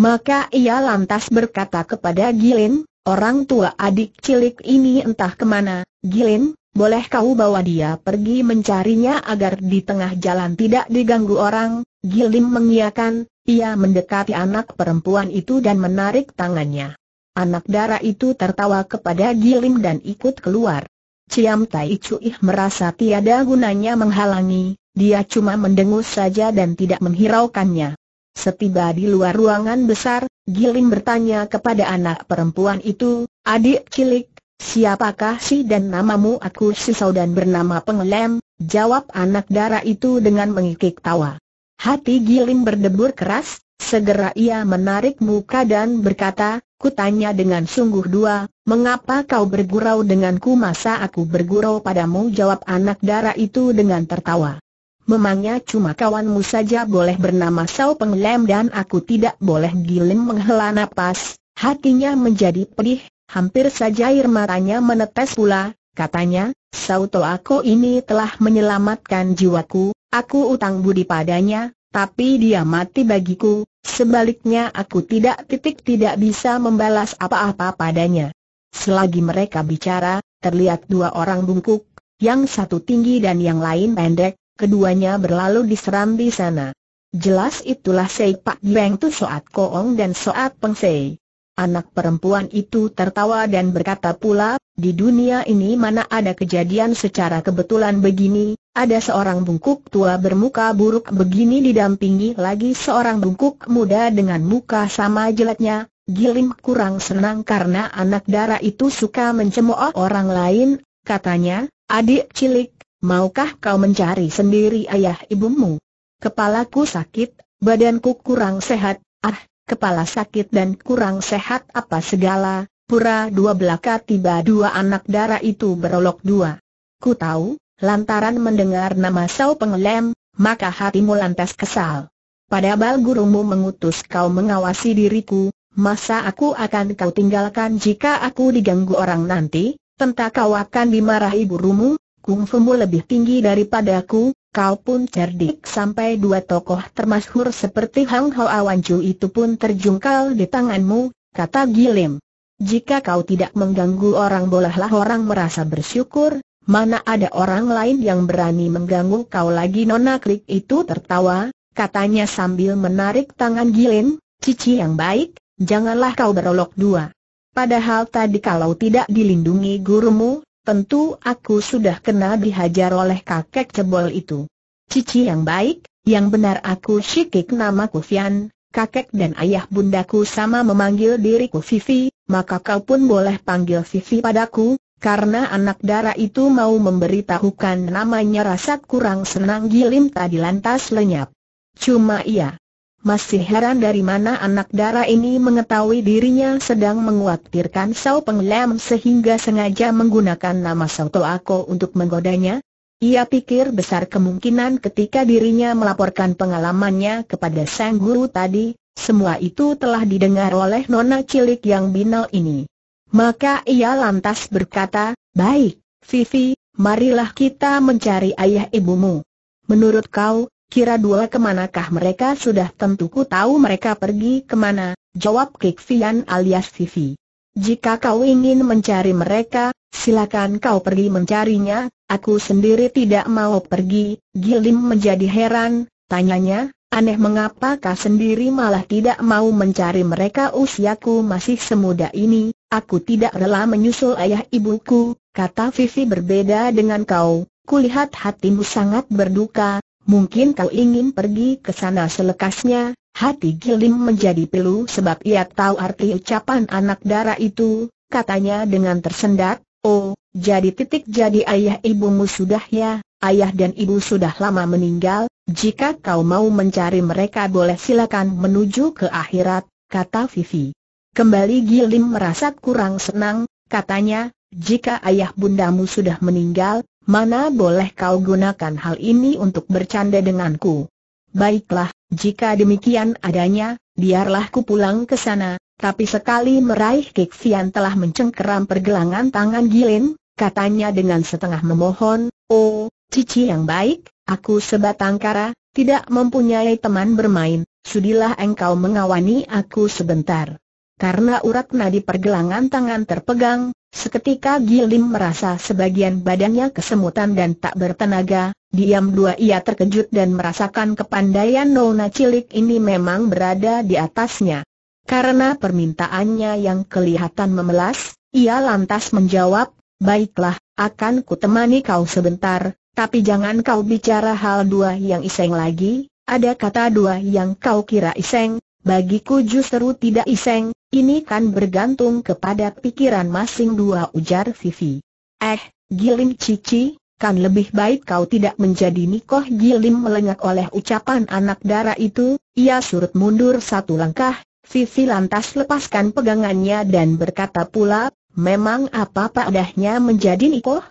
Maka ia lantas berkata kepada Gilin, Orang tua adik cilik ini entah kemana, Gilin, boleh kau bawa dia pergi mencarinya agar di tengah jalan tidak diganggu orang? Gilin mengiakan, ia mendekati anak perempuan itu dan menarik tangannya. Anak darah itu tertawa kepada Gilin dan ikut keluar. Ciam Tai Cuih merasa tiada gunanya menghalangi, dia cuma mendengus saja dan tidak menghiraukannya. Setiba di luar ruangan besar, Giling bertanya kepada anak perempuan itu, adik cilik, siapakah si dan namamu aku si saudan bernama pengelem, jawab anak dara itu dengan mengikik tawa. Hati Giling berdebur keras, segera ia menarik muka dan berkata, kutanya dengan sungguh dua, mengapa kau bergurau denganku masa aku bergurau padamu jawab anak dara itu dengan tertawa. Memangnya cuma kawanmu saja boleh bernama Sao Penglem dan aku tidak boleh gilim menghela napas, hatinya menjadi pedih, hampir saja air matanya menetes pula, katanya, Sauto aku ini telah menyelamatkan jiwaku, aku utang budi padanya, tapi dia mati bagiku, sebaliknya aku tidak titik tidak bisa membalas apa-apa padanya. Selagi mereka bicara, terlihat dua orang bungkuk, yang satu tinggi dan yang lain pendek, Keduanya berlalu diseram di sana. Jelas itulah Sei Pak Beng Tu Soat Koong dan Soat Peng Sei. Anak perempuan itu tertawa dan berkata pula, di dunia ini mana ada kejadian secara kebetulan begini, ada seorang bungkuk tua bermuka buruk begini didampingi lagi seorang bungkuk muda dengan muka sama jeleknya, Gilim kurang senang karena anak darah itu suka mencemooh orang lain, katanya, adik cilik, Maukah kau mencari sendiri ayah ibumu? Kepalaku sakit, badanku kurang sehat, ah, kepala sakit dan kurang sehat apa segala, pura dua belaka tiba dua anak darah itu berolok dua. Ku tahu, lantaran mendengar nama Sao Pengelem, maka hatimu lantas kesal. Pada bal gurumu mengutus kau mengawasi diriku, masa aku akan kau tinggalkan jika aku diganggu orang nanti, tentu kau akan dimarahi gurumu, kungfumu lebih tinggi daripada aku, kau pun cerdik sampai dua tokoh termasyhur seperti Hang Ho Ju itu pun terjungkal di tanganmu, kata Gilim. Jika kau tidak mengganggu orang bolehlah orang merasa bersyukur, mana ada orang lain yang berani mengganggu kau lagi Nona Klik itu tertawa, katanya sambil menarik tangan Gilim, Cici yang baik, janganlah kau berolok dua. Padahal tadi kalau tidak dilindungi gurumu, tentu aku sudah kena dihajar oleh kakek cebol itu. Cici yang baik, yang benar aku Shikik nama Kufian, kakek dan ayah bundaku sama memanggil diriku Vivi, maka kau pun boleh panggil Vivi padaku, karena anak darah itu mau memberitahukan namanya rasa kurang senang Gilim tadi lantas lenyap. Cuma iya, masih heran dari mana anak dara ini mengetahui dirinya sedang menguatirkan Sao Peng Lam sehingga sengaja menggunakan nama Sao Ako untuk menggodanya. Ia pikir besar kemungkinan ketika dirinya melaporkan pengalamannya kepada sang guru tadi, semua itu telah didengar oleh nona cilik yang binal ini. Maka ia lantas berkata, Baik, Vivi, marilah kita mencari ayah ibumu. Menurut kau, Kira dua kemanakah mereka sudah tentu ku tahu mereka pergi kemana, jawab Kik Fian alias Vivi. Jika kau ingin mencari mereka, silakan kau pergi mencarinya, aku sendiri tidak mau pergi, Gilim menjadi heran, tanyanya, aneh mengapa kau sendiri malah tidak mau mencari mereka usiaku masih semuda ini, aku tidak rela menyusul ayah ibuku, kata Vivi berbeda dengan kau, kulihat hatimu sangat berduka, Mungkin kau ingin pergi ke sana selekasnya, hati Gilim menjadi pilu sebab ia tahu arti ucapan anak darah itu, katanya dengan tersendat, oh, jadi titik jadi ayah ibumu sudah ya, ayah dan ibu sudah lama meninggal, jika kau mau mencari mereka boleh silakan menuju ke akhirat, kata Vivi. Kembali Gilim merasa kurang senang, katanya, jika ayah bundamu sudah meninggal, mana boleh kau gunakan hal ini untuk bercanda denganku. Baiklah, jika demikian adanya, biarlah ku pulang ke sana, tapi sekali meraih Kiksian telah mencengkeram pergelangan tangan Gilin, katanya dengan setengah memohon, Oh, cici yang baik, aku sebatang kara, tidak mempunyai teman bermain, sudilah engkau mengawani aku sebentar. Karena urat nadi pergelangan tangan terpegang, Seketika Gilim merasa sebagian badannya kesemutan dan tak bertenaga, diam dua ia terkejut dan merasakan kepandaian nona cilik ini memang berada di atasnya. Karena permintaannya yang kelihatan memelas, ia lantas menjawab, baiklah, akan kutemani kau sebentar, tapi jangan kau bicara hal dua yang iseng lagi, ada kata dua yang kau kira iseng, bagiku justru tidak iseng, ini kan bergantung kepada pikiran masing dua ujar Vivi. Eh, Gilim Cici, kan lebih baik kau tidak menjadi nikoh Gilim melengak oleh ucapan anak dara itu, ia surut mundur satu langkah, Vivi lantas lepaskan pegangannya dan berkata pula, memang apa padahnya menjadi nikoh?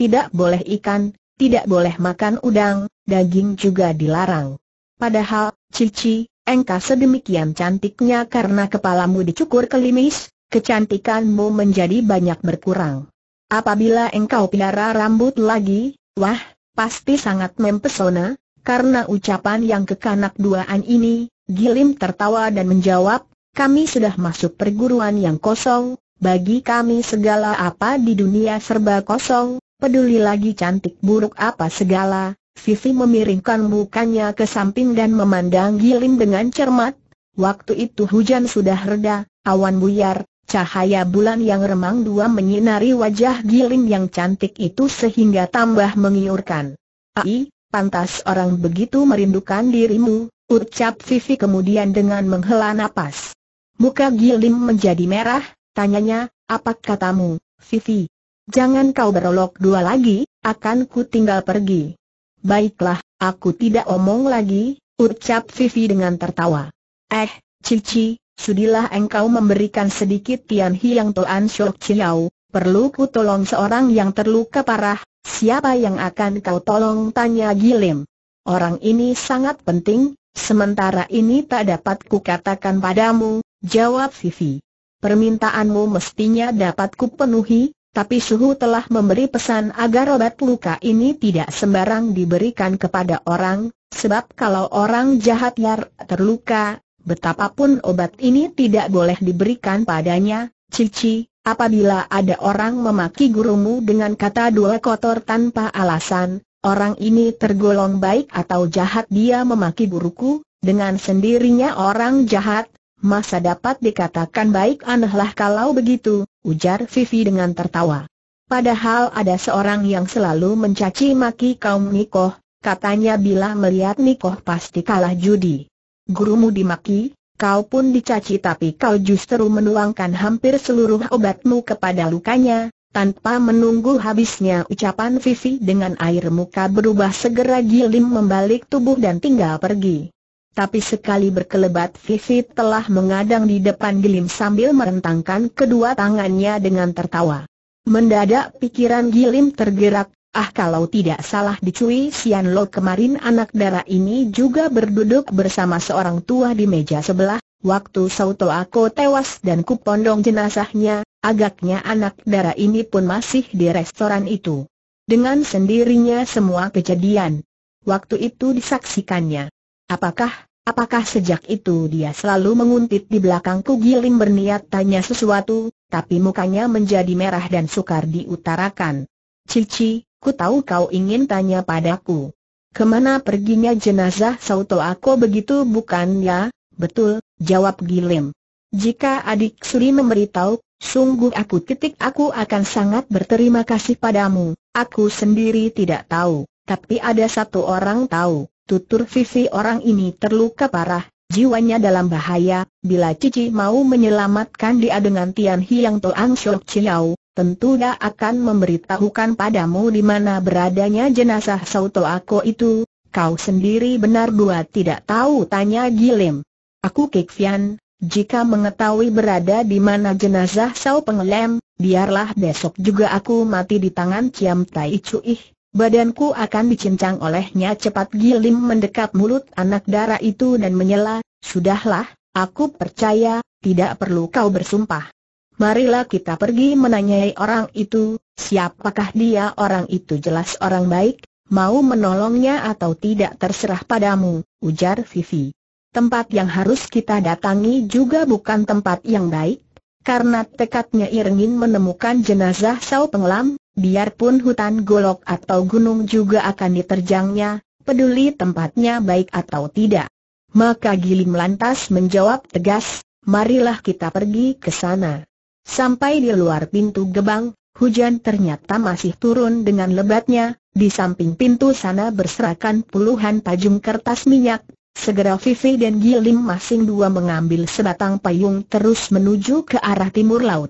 Tidak boleh ikan, tidak boleh makan udang, daging juga dilarang. Padahal, Cici, engkau sedemikian cantiknya karena kepalamu dicukur kelimis, kecantikanmu menjadi banyak berkurang. Apabila engkau piara rambut lagi, wah, pasti sangat mempesona, karena ucapan yang kekanak duaan ini, Gilim tertawa dan menjawab, kami sudah masuk perguruan yang kosong, bagi kami segala apa di dunia serba kosong, peduli lagi cantik buruk apa segala, Vivi memiringkan mukanya ke samping dan memandang Giling dengan cermat. Waktu itu hujan sudah reda, awan buyar, cahaya bulan yang remang dua menyinari wajah Giling yang cantik itu sehingga tambah mengiurkan. Ai, pantas orang begitu merindukan dirimu, ucap Vivi kemudian dengan menghela napas. Muka Giling menjadi merah, tanyanya, apa katamu, Vivi? Jangan kau berolok dua lagi, akan ku tinggal pergi. Baiklah, aku tidak omong lagi, ucap Vivi dengan tertawa. Eh, Cici, sudilah engkau memberikan sedikit Tian yang Toan Shok Chiao, perlu ku tolong seorang yang terluka parah, siapa yang akan kau tolong tanya Gilim. Orang ini sangat penting, sementara ini tak dapat ku katakan padamu, jawab Vivi. Permintaanmu mestinya dapat ku penuhi tapi Suhu telah memberi pesan agar obat luka ini tidak sembarang diberikan kepada orang, sebab kalau orang jahat yar terluka, betapapun obat ini tidak boleh diberikan padanya, Cici, apabila ada orang memaki gurumu dengan kata dua kotor tanpa alasan, orang ini tergolong baik atau jahat dia memaki guruku, dengan sendirinya orang jahat, Masa dapat dikatakan baik anehlah kalau begitu, ujar Vivi dengan tertawa. Padahal ada seorang yang selalu mencaci maki kaum Nikoh, katanya bila melihat Nikoh pasti kalah judi. Gurumu dimaki, kau pun dicaci tapi kau justru menuangkan hampir seluruh obatmu kepada lukanya, tanpa menunggu habisnya ucapan Vivi dengan air muka berubah segera Gilim membalik tubuh dan tinggal pergi tapi sekali berkelebat Vivi telah mengadang di depan Gilim sambil merentangkan kedua tangannya dengan tertawa. Mendadak pikiran Gilim tergerak, ah kalau tidak salah dicui Sian Lo kemarin anak darah ini juga berduduk bersama seorang tua di meja sebelah, waktu Sauto Ako tewas dan kupondong jenazahnya, agaknya anak darah ini pun masih di restoran itu. Dengan sendirinya semua kejadian. Waktu itu disaksikannya. Apakah, apakah sejak itu dia selalu menguntit di belakangku giling berniat tanya sesuatu, tapi mukanya menjadi merah dan sukar diutarakan. Cici, ku tahu kau ingin tanya padaku. Kemana perginya jenazah Sauto aku begitu bukan ya? Betul, jawab Gilim. Jika adik Suri memberitahu, sungguh aku titik aku akan sangat berterima kasih padamu. Aku sendiri tidak tahu, tapi ada satu orang tahu. Tutur Vivi orang ini terluka parah, jiwanya dalam bahaya, bila Cici mau menyelamatkan dia dengan Tian Hiang Toang Shok Chiao, tentu dia akan memberitahukan padamu di mana beradanya jenazah Sauto Ako itu, kau sendiri benar dua tidak tahu tanya Gilim. Aku Kek Fian, jika mengetahui berada di mana jenazah Sao Penglem, biarlah besok juga aku mati di tangan Ciam Tai Cuih, Badanku akan dicincang olehnya cepat Gilim mendekap mulut anak darah itu dan menyela, Sudahlah, aku percaya, tidak perlu kau bersumpah. Marilah kita pergi menanyai orang itu, siapakah dia orang itu jelas orang baik, mau menolongnya atau tidak terserah padamu, ujar Vivi. Tempat yang harus kita datangi juga bukan tempat yang baik, karena tekadnya Irengin menemukan jenazah Sao pengelam. Biarpun hutan golok atau gunung juga akan diterjangnya, peduli tempatnya baik atau tidak. Maka Gilim lantas menjawab tegas, marilah kita pergi ke sana. Sampai di luar pintu gebang, hujan ternyata masih turun dengan lebatnya, di samping pintu sana berserakan puluhan tajung kertas minyak. Segera Vivi dan Gilim masing dua mengambil sebatang payung terus menuju ke arah timur laut.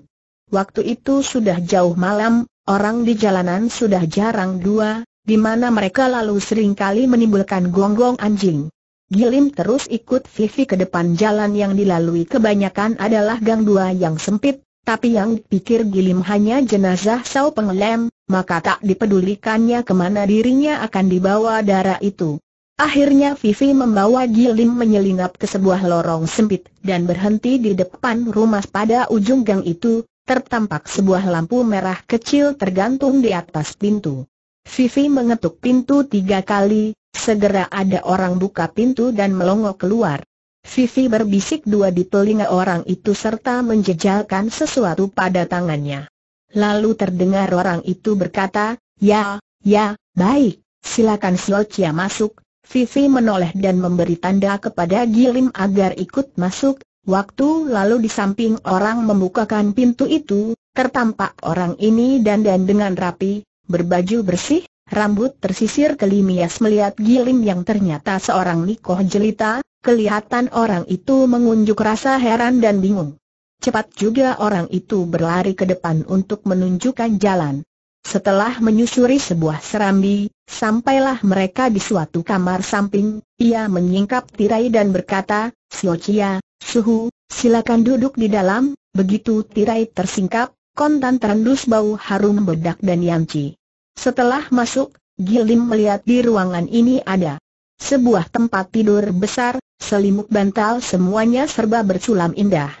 Waktu itu sudah jauh malam, Orang di jalanan sudah jarang dua, di mana mereka lalu seringkali menimbulkan gonggong anjing. Gilim terus ikut Vivi ke depan jalan yang dilalui kebanyakan adalah gang dua yang sempit, tapi yang pikir Gilim hanya jenazah sau Pengelem, maka tak dipedulikannya kemana dirinya akan dibawa darah itu. Akhirnya Vivi membawa Gilim menyelinap ke sebuah lorong sempit dan berhenti di depan rumah pada ujung gang itu, tertampak sebuah lampu merah kecil tergantung di atas pintu. Vivi mengetuk pintu tiga kali, segera ada orang buka pintu dan melongo keluar. Vivi berbisik dua di telinga orang itu serta menjejalkan sesuatu pada tangannya. Lalu terdengar orang itu berkata, Ya, ya, baik, silakan Siocia masuk. Vivi menoleh dan memberi tanda kepada Gilim agar ikut masuk, Waktu lalu di samping orang membukakan pintu itu, tertampak orang ini dan dan dengan rapi, berbaju bersih, rambut tersisir kelimias melihat giling yang ternyata seorang Nikoh jelita, kelihatan orang itu mengunjuk rasa heran dan bingung. Cepat juga orang itu berlari ke depan untuk menunjukkan jalan. Setelah menyusuri sebuah serambi, sampailah mereka di suatu kamar samping, ia menyingkap tirai dan berkata, Siocia, Suhu, silakan duduk di dalam, begitu tirai tersingkap, kontan terendus bau harum bedak dan yamci. Setelah masuk, Gilim melihat di ruangan ini ada sebuah tempat tidur besar, selimut bantal semuanya serba bersulam indah.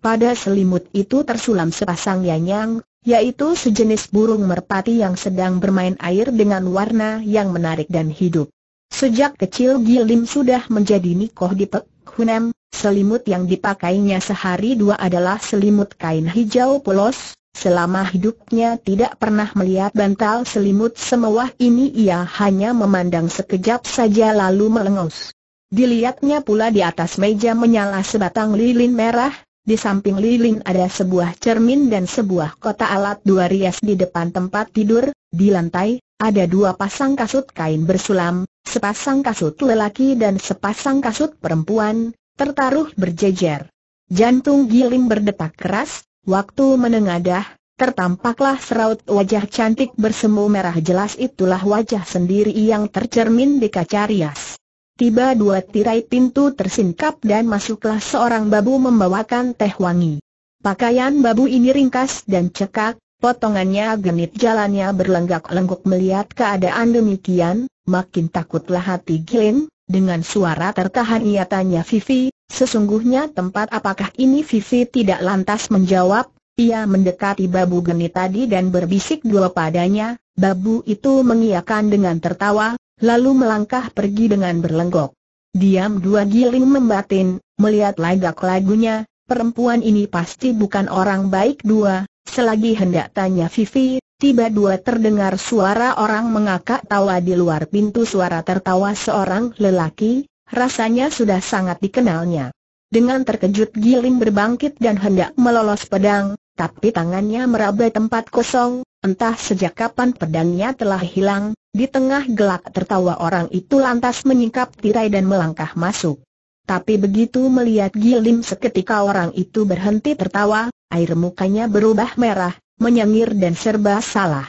Pada selimut itu tersulam sepasang yanyang, yaitu sejenis burung merpati yang sedang bermain air dengan warna yang menarik dan hidup. Sejak kecil Gilim sudah menjadi nikoh di Pek Hunem, Selimut yang dipakainya sehari dua adalah selimut kain hijau polos, Selama hidupnya tidak pernah melihat bantal selimut semewah ini ia hanya memandang sekejap saja lalu melengus. Dilihatnya pula di atas meja menyala sebatang lilin merah, di samping lilin ada sebuah cermin dan sebuah kotak alat dua rias di depan tempat tidur, di lantai, ada dua pasang kasut kain bersulam, sepasang kasut lelaki dan sepasang kasut perempuan, tertaruh berjejer. Jantung Gilim berdetak keras, waktu menengadah, tertampaklah seraut wajah cantik bersemu merah jelas itulah wajah sendiri yang tercermin di kaca rias. Tiba dua tirai pintu tersingkap dan masuklah seorang babu membawakan teh wangi. Pakaian babu ini ringkas dan cekak, potongannya genit jalannya berlenggak-lenggok melihat keadaan demikian, makin takutlah hati Gilim, dengan suara tertahan ia tanya Vivi, sesungguhnya tempat apakah ini Vivi tidak lantas menjawab, ia mendekati babu geni tadi dan berbisik dua padanya, babu itu mengiakan dengan tertawa, lalu melangkah pergi dengan berlenggok. Diam dua giling membatin, melihat lagak lagunya, perempuan ini pasti bukan orang baik dua, selagi hendak tanya Vivi, tiba-tiba terdengar suara orang mengakak tawa di luar pintu suara tertawa seorang lelaki, rasanya sudah sangat dikenalnya. Dengan terkejut Giling berbangkit dan hendak melolos pedang, tapi tangannya meraba tempat kosong, entah sejak kapan pedangnya telah hilang, di tengah gelak tertawa orang itu lantas menyingkap tirai dan melangkah masuk. Tapi begitu melihat Gilim seketika orang itu berhenti tertawa, air mukanya berubah merah, menyengir dan serba salah.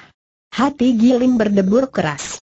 Hati Gilim berdebur keras.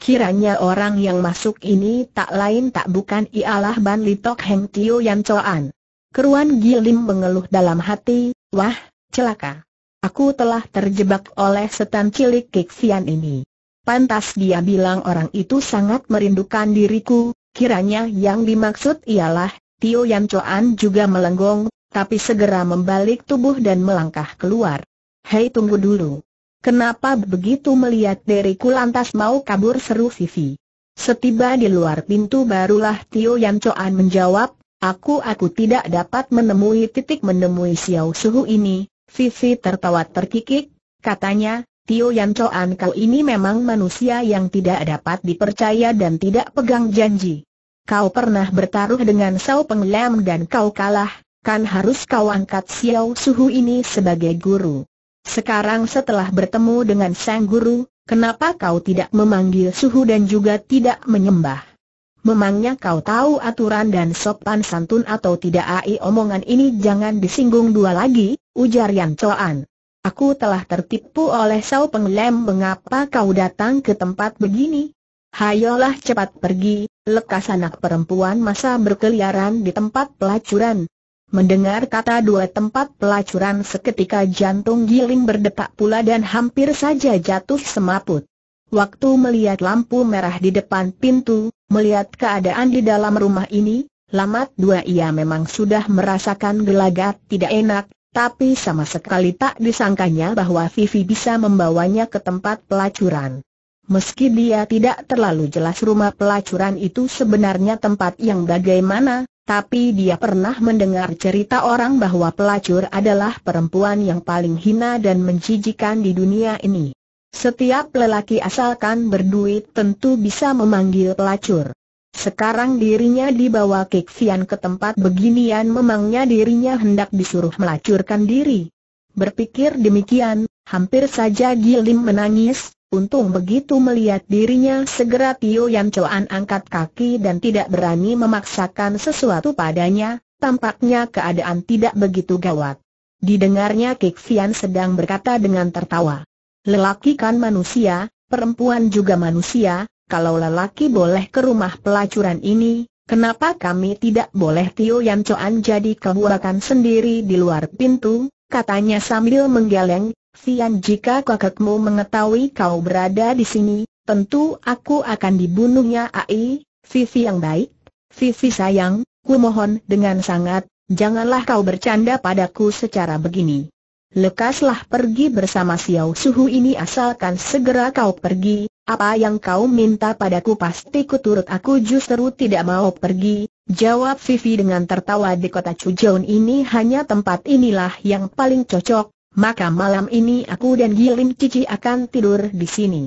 Kiranya orang yang masuk ini tak lain tak bukan ialah Ban Litok Heng Tio Yan Coan. Keruan Gilim mengeluh dalam hati, wah, celaka. Aku telah terjebak oleh setan cilik Kixian ini. Pantas dia bilang orang itu sangat merindukan diriku, kiranya yang dimaksud ialah, Tio Yan Coan juga melenggong, tapi segera membalik tubuh dan melangkah keluar. Hei tunggu dulu. Kenapa begitu melihat deriku lantas mau kabur seru Vivi? Setiba di luar pintu barulah Tio Yan Coan menjawab, aku aku tidak dapat menemui titik menemui Xiao Suhu ini. Vivi tertawa terkikik, katanya, Tio Yan Coan kau ini memang manusia yang tidak dapat dipercaya dan tidak pegang janji. Kau pernah bertaruh dengan Sao Peng dan kau kalah, kan harus kau angkat Xiao Suhu ini sebagai guru. Sekarang setelah bertemu dengan sang guru, kenapa kau tidak memanggil suhu dan juga tidak menyembah? Memangnya kau tahu aturan dan sopan santun atau tidak ai omongan ini jangan disinggung dua lagi, ujar Yan Coan. Aku telah tertipu oleh Sao Penglem mengapa kau datang ke tempat begini? Hayolah cepat pergi, lekas anak perempuan masa berkeliaran di tempat pelacuran, Mendengar kata dua tempat pelacuran seketika jantung Giling berdetak pula dan hampir saja jatuh semaput. Waktu melihat lampu merah di depan pintu, melihat keadaan di dalam rumah ini, lamat dua ia memang sudah merasakan gelagat tidak enak, tapi sama sekali tak disangkanya bahwa Vivi bisa membawanya ke tempat pelacuran. Meski dia tidak terlalu jelas rumah pelacuran itu sebenarnya tempat yang bagaimana, tapi dia pernah mendengar cerita orang bahwa pelacur adalah perempuan yang paling hina dan menjijikan di dunia ini. Setiap lelaki asalkan berduit tentu bisa memanggil pelacur. Sekarang dirinya dibawa ke Fian ke tempat beginian memangnya dirinya hendak disuruh melacurkan diri. Berpikir demikian, hampir saja Gilim menangis, Untung begitu melihat dirinya segera Tio Yan Choan angkat kaki dan tidak berani memaksakan sesuatu padanya, tampaknya keadaan tidak begitu gawat. Didengarnya Kik Fian sedang berkata dengan tertawa. Lelaki kan manusia, perempuan juga manusia, kalau lelaki boleh ke rumah pelacuran ini, kenapa kami tidak boleh Tio Yan Choan jadi kebuakan sendiri di luar pintu, katanya sambil menggeleng, Sian jika kakakmu mengetahui kau berada di sini, tentu aku akan dibunuhnya Ai, Vivi yang baik, Vivi sayang, ku mohon dengan sangat, janganlah kau bercanda padaku secara begini. Lekaslah pergi bersama Xiao Suhu ini asalkan segera kau pergi, apa yang kau minta padaku pasti kuturut aku justru tidak mau pergi, jawab Vivi dengan tertawa di kota Chuzhou ini hanya tempat inilah yang paling cocok, maka malam ini aku dan Gilim Cici akan tidur di sini.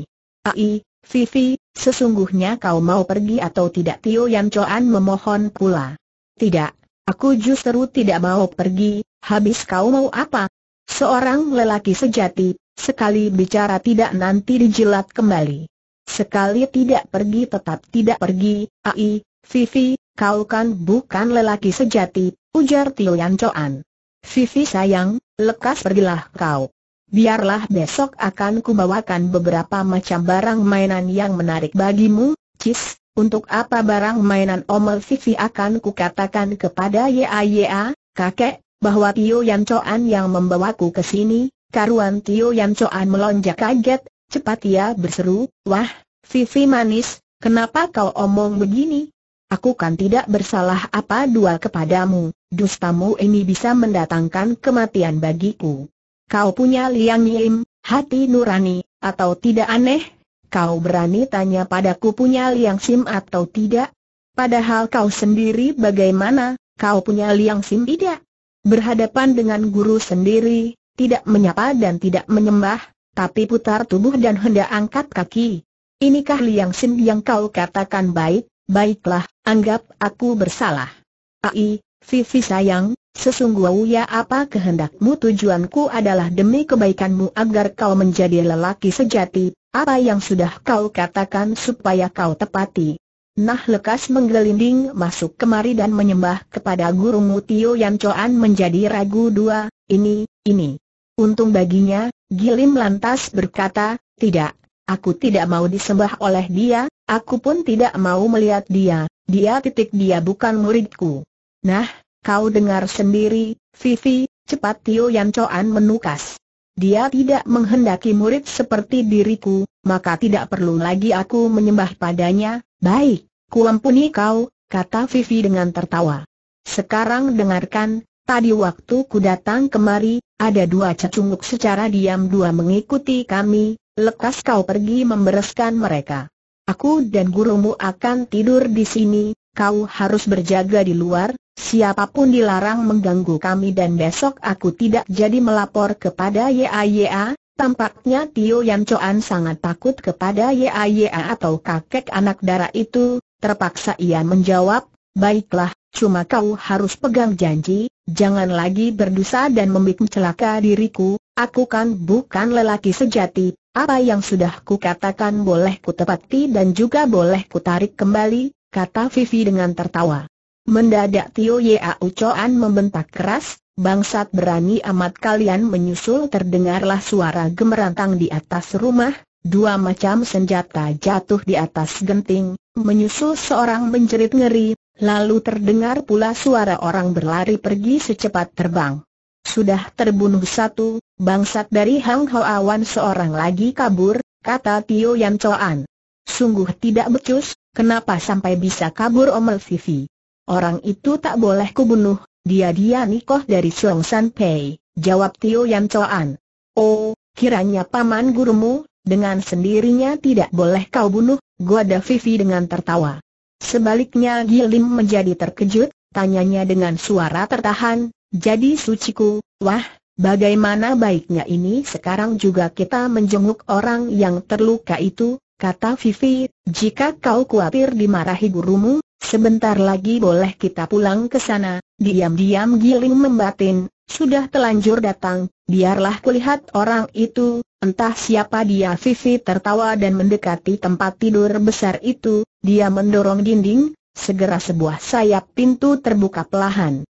Ai, Vivi, sesungguhnya kau mau pergi atau tidak Tio Yan Choan memohon pula. Tidak, aku justru tidak mau pergi, habis kau mau apa? Seorang lelaki sejati, sekali bicara tidak nanti dijilat kembali. Sekali tidak pergi tetap tidak pergi, Ai, Vivi, kau kan bukan lelaki sejati, ujar Tio Yan Choan. Vivi sayang, lekas pergilah kau. Biarlah besok akan kubawakan beberapa macam barang mainan yang menarik bagimu, Cis. Untuk apa barang mainan Omel Vivi akan kukatakan kepada YAYA, kakek, bahwa Tio Yan Coan yang membawaku ke sini, karuan Tio Yan Coan melonjak kaget, cepat ia berseru, wah, Vivi manis, kenapa kau omong begini? Aku kan tidak bersalah apa dua kepadamu dustamu ini bisa mendatangkan kematian bagiku. Kau punya liang yim, hati nurani, atau tidak aneh? Kau berani tanya padaku punya liang sim atau tidak? Padahal kau sendiri bagaimana, kau punya liang sim tidak? Berhadapan dengan guru sendiri, tidak menyapa dan tidak menyembah, tapi putar tubuh dan hendak angkat kaki. Inikah liang sim yang kau katakan baik? Baiklah, anggap aku bersalah. Ai, Vivi sayang, sesungguhnya ya, apa kehendakmu tujuanku adalah demi kebaikanmu agar kau menjadi lelaki sejati, apa yang sudah kau katakan supaya kau tepati. Nah lekas menggelinding masuk kemari dan menyembah kepada gurumu Tio Yan Choan menjadi ragu dua, ini, ini. Untung baginya, Gilim lantas berkata, tidak, aku tidak mau disembah oleh dia, aku pun tidak mau melihat dia, dia titik dia bukan muridku. Nah, kau dengar sendiri, Vivi, cepat Tio Yan coan menukas. Dia tidak menghendaki murid seperti diriku, maka tidak perlu lagi aku menyembah padanya, baik, kuampuni kau, kata Vivi dengan tertawa. Sekarang dengarkan, tadi waktu ku datang kemari, ada dua cacunguk secara diam dua mengikuti kami, lekas kau pergi membereskan mereka. Aku dan gurumu akan tidur di sini, kau harus berjaga di luar, Siapapun dilarang mengganggu kami dan besok aku tidak jadi melapor kepada YAYA, tampaknya Tio Yan Choan sangat takut kepada YAYA atau kakek anak darah itu, terpaksa ia menjawab, baiklah, cuma kau harus pegang janji, jangan lagi berdosa dan membuat celaka diriku, aku kan bukan lelaki sejati, apa yang sudah ku katakan boleh ku tepati dan juga boleh ku tarik kembali, kata Vivi dengan tertawa. Mendadak Tio Yau Choan membentak keras, bangsat berani amat kalian menyusul terdengarlah suara gemerantang di atas rumah, dua macam senjata jatuh di atas genting, menyusul seorang menjerit ngeri, lalu terdengar pula suara orang berlari pergi secepat terbang. Sudah terbunuh satu, bangsat dari Hang Ho Awan seorang lagi kabur, kata Tio Yan Choan. Sungguh tidak becus, kenapa sampai bisa kabur Omel Vivi? Orang itu tak boleh kubunuh, dia-dia nikoh dari Chuang San Pei, jawab Tio Yam Choan. Oh, kiranya paman gurumu, dengan sendirinya tidak boleh kau bunuh, ada Vivi dengan tertawa. Sebaliknya Gilim menjadi terkejut, tanyanya dengan suara tertahan, jadi suciku, wah, bagaimana baiknya ini sekarang juga kita menjenguk orang yang terluka itu, kata Vivi, jika kau khawatir dimarahi gurumu, Sebentar lagi boleh kita pulang ke sana, diam-diam Giling membatin, sudah telanjur datang, biarlah kulihat orang itu, entah siapa dia Vivi tertawa dan mendekati tempat tidur besar itu, dia mendorong dinding, segera sebuah sayap pintu terbuka pelahan.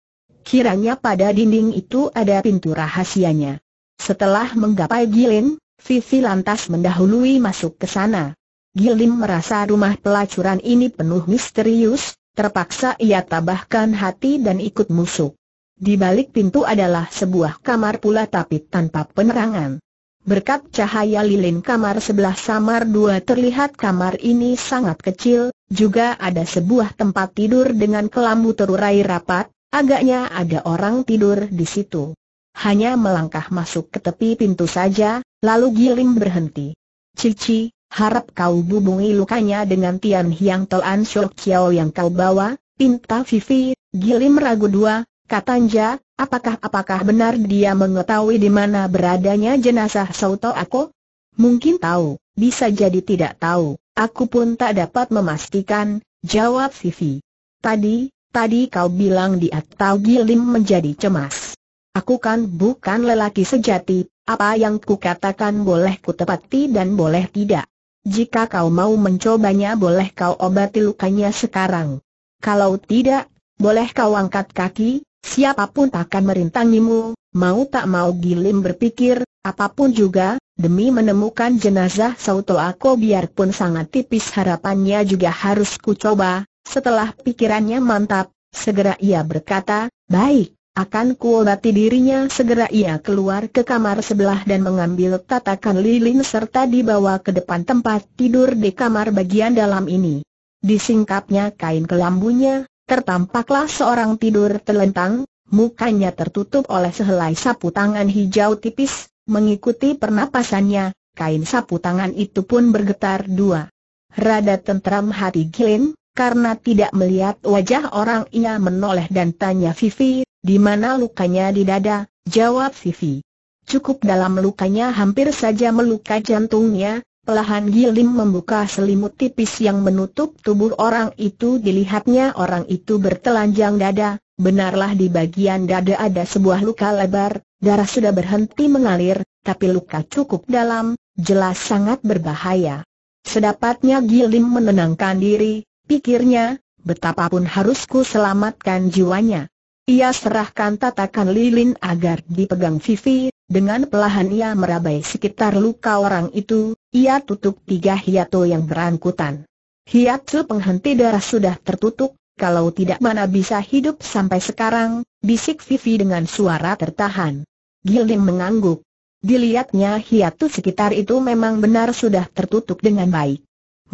Kiranya pada dinding itu ada pintu rahasianya. Setelah menggapai Giling, Vivi lantas mendahului masuk ke sana. Gilim merasa rumah pelacuran ini penuh misterius, terpaksa ia tabahkan hati dan ikut musuh. Di balik pintu adalah sebuah kamar pula tapi tanpa penerangan. Berkat cahaya lilin kamar sebelah samar dua terlihat kamar ini sangat kecil, juga ada sebuah tempat tidur dengan kelambu terurai rapat, agaknya ada orang tidur di situ. Hanya melangkah masuk ke tepi pintu saja, lalu Gilim berhenti. Cici, Harap kau bubungi lukanya dengan Tian Hiang Toan Shok Chiao yang kau bawa, pinta Vivi, gilim ragu dua, katanya, apakah-apakah benar dia mengetahui di mana beradanya jenazah Soto Ako? Mungkin tahu, bisa jadi tidak tahu, aku pun tak dapat memastikan, jawab Vivi. Tadi, tadi kau bilang dia tahu Gilim menjadi cemas. Aku kan bukan lelaki sejati, apa yang kukatakan boleh kutepati dan boleh tidak. Jika kau mau mencobanya boleh kau obati lukanya sekarang. Kalau tidak, boleh kau angkat kaki, siapapun takkan merintangimu, mau tak mau Gilim berpikir, apapun juga, demi menemukan jenazah Sauto aku biarpun sangat tipis harapannya juga harus kucoba, setelah pikirannya mantap, segera ia berkata, baik. Akan kuobati dirinya segera ia keluar ke kamar sebelah dan mengambil tatakan lilin serta dibawa ke depan tempat tidur di kamar bagian dalam ini. Disingkapnya kain kelambunya, tertampaklah seorang tidur telentang, mukanya tertutup oleh sehelai sapu tangan hijau tipis, mengikuti pernapasannya, kain sapu tangan itu pun bergetar dua. Rada tentram hati Gilin, karena tidak melihat wajah orang ia menoleh dan tanya Vivi, di mana lukanya di dada? Jawab Vivi. Cukup dalam lukanya hampir saja meluka jantungnya, Pelahan Gilim membuka selimut tipis yang menutup tubuh orang itu dilihatnya orang itu bertelanjang dada, benarlah di bagian dada ada sebuah luka lebar, darah sudah berhenti mengalir, tapi luka cukup dalam, jelas sangat berbahaya. Sedapatnya Gilim menenangkan diri, pikirnya, betapapun harusku selamatkan jiwanya. Ia serahkan tatakan lilin agar dipegang Vivi, dengan pelahan ia merabai sekitar luka orang itu, ia tutup tiga hiato yang berangkutan. Hiatsu penghenti darah sudah tertutup, kalau tidak mana bisa hidup sampai sekarang, bisik Vivi dengan suara tertahan. Gilding mengangguk. Dilihatnya hiatu sekitar itu memang benar sudah tertutup dengan baik.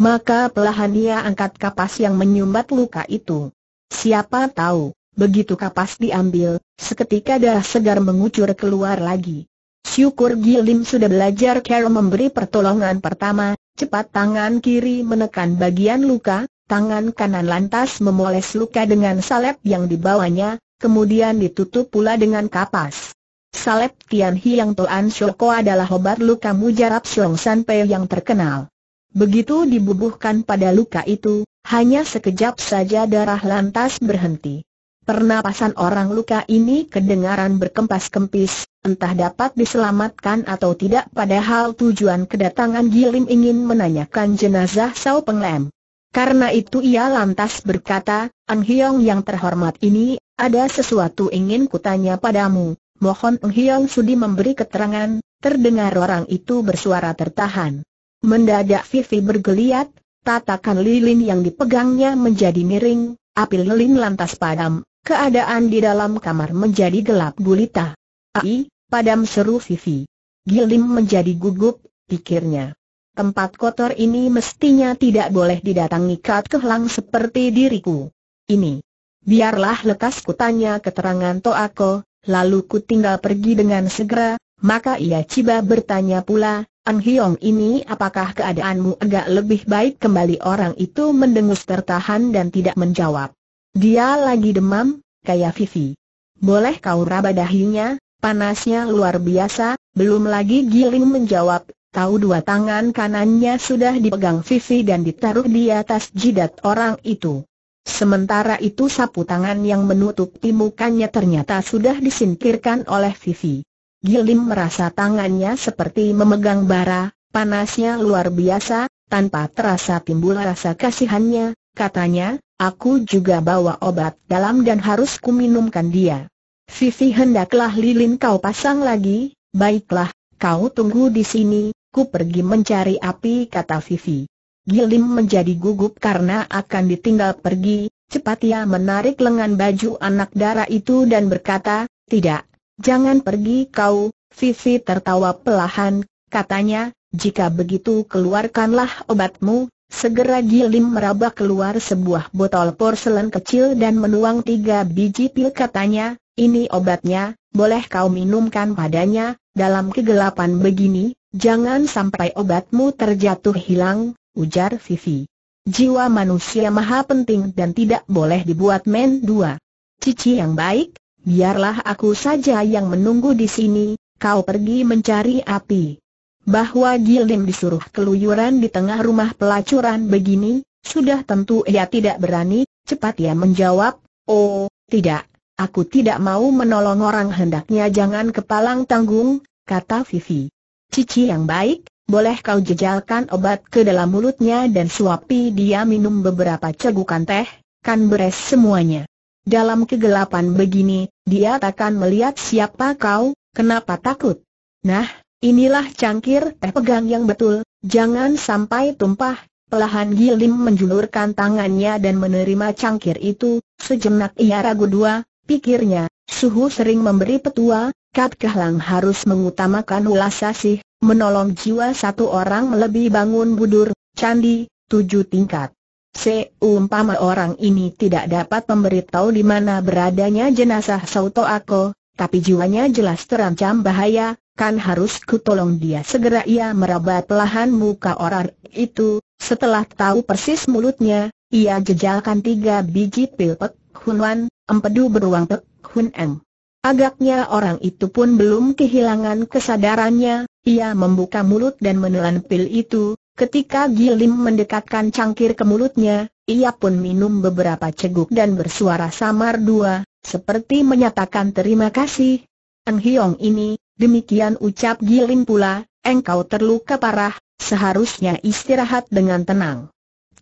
Maka pelahan ia angkat kapas yang menyumbat luka itu. Siapa tahu, Begitu kapas diambil, seketika darah segar mengucur keluar lagi. Syukur Gilim sudah belajar cara memberi pertolongan pertama, cepat tangan kiri menekan bagian luka, tangan kanan lantas memoles luka dengan salep yang dibawanya, kemudian ditutup pula dengan kapas. Salep Tian yang Toan Shoko adalah obat luka mujarab Xiong San Pei yang terkenal. Begitu dibubuhkan pada luka itu, hanya sekejap saja darah lantas berhenti. Pernapasan orang luka ini kedengaran berkempas-kempis, entah dapat diselamatkan atau tidak padahal tujuan kedatangan Gilim ingin menanyakan jenazah Sao Penglem. Karena itu ia lantas berkata, Ang Hiong yang terhormat ini, ada sesuatu ingin kutanya padamu. Mohon Ang Hiong sudi memberi keterangan, terdengar orang itu bersuara tertahan. Mendadak Vivi bergeliat, tatakan lilin yang dipegangnya menjadi miring, Api lilin lantas padam, Keadaan di dalam kamar menjadi gelap gulita. Ai, padam seru Vivi. Gilim menjadi gugup, pikirnya. Tempat kotor ini mestinya tidak boleh didatangi Kat Kehlang seperti diriku. Ini. Biarlah lekas kutanya keterangan Toako, lalu ku tinggal pergi dengan segera, maka ia ciba bertanya pula, An Hiong ini apakah keadaanmu agak lebih baik kembali orang itu mendengus tertahan dan tidak menjawab. Dia lagi demam, kayak Vivi. Boleh kau raba dahinya, panasnya luar biasa, belum lagi Giling menjawab, tahu dua tangan kanannya sudah dipegang Vivi dan ditaruh di atas jidat orang itu. Sementara itu sapu tangan yang menutup mukanya ternyata sudah disingkirkan oleh Vivi. Gilim merasa tangannya seperti memegang bara, panasnya luar biasa, tanpa terasa timbul rasa kasihannya, katanya, Aku juga bawa obat dalam dan harus kuminumkan dia. Vivi hendaklah lilin kau pasang lagi, baiklah, kau tunggu di sini, ku pergi mencari api kata Vivi. Gilim menjadi gugup karena akan ditinggal pergi, cepat ia menarik lengan baju anak darah itu dan berkata, tidak, jangan pergi kau, Vivi tertawa pelahan, katanya, jika begitu keluarkanlah obatmu, Segera Gilim meraba keluar sebuah botol porselen kecil dan menuang tiga biji pil katanya, ini obatnya, boleh kau minumkan padanya, dalam kegelapan begini, jangan sampai obatmu terjatuh hilang, ujar Vivi. Jiwa manusia maha penting dan tidak boleh dibuat men dua. Cici yang baik, biarlah aku saja yang menunggu di sini, kau pergi mencari api bahwa Gilim disuruh keluyuran di tengah rumah pelacuran begini, sudah tentu ia tidak berani, cepat ia menjawab, oh, tidak, aku tidak mau menolong orang hendaknya jangan kepalang tanggung, kata Vivi. Cici yang baik, boleh kau jejalkan obat ke dalam mulutnya dan suapi dia minum beberapa cegukan teh, kan beres semuanya. Dalam kegelapan begini, dia takkan melihat siapa kau, kenapa takut. Nah, Inilah cangkir teh pegang yang betul, jangan sampai tumpah. Pelahan Gilim menjulurkan tangannya dan menerima cangkir itu, sejenak ia ragu dua, pikirnya, suhu sering memberi petua, Kat Kahlang harus mengutamakan ulasa sih, menolong jiwa satu orang lebih bangun budur, candi, tujuh tingkat. Seumpama orang ini tidak dapat memberitahu di mana beradanya jenazah Sauto Ako, tapi jiwanya jelas terancam bahaya, kan harus kutolong dia segera ia meraba pelahan muka orang itu, setelah tahu persis mulutnya, ia jejalkan tiga biji pil Pek Hun Wan, empedu beruang Pek Hun Em. Agaknya orang itu pun belum kehilangan kesadarannya, ia membuka mulut dan menelan pil itu, ketika Gilim mendekatkan cangkir ke mulutnya, ia pun minum beberapa ceguk dan bersuara samar dua, seperti menyatakan terima kasih. Eng Hiong ini, demikian ucap Gilim pula, engkau terluka parah, seharusnya istirahat dengan tenang.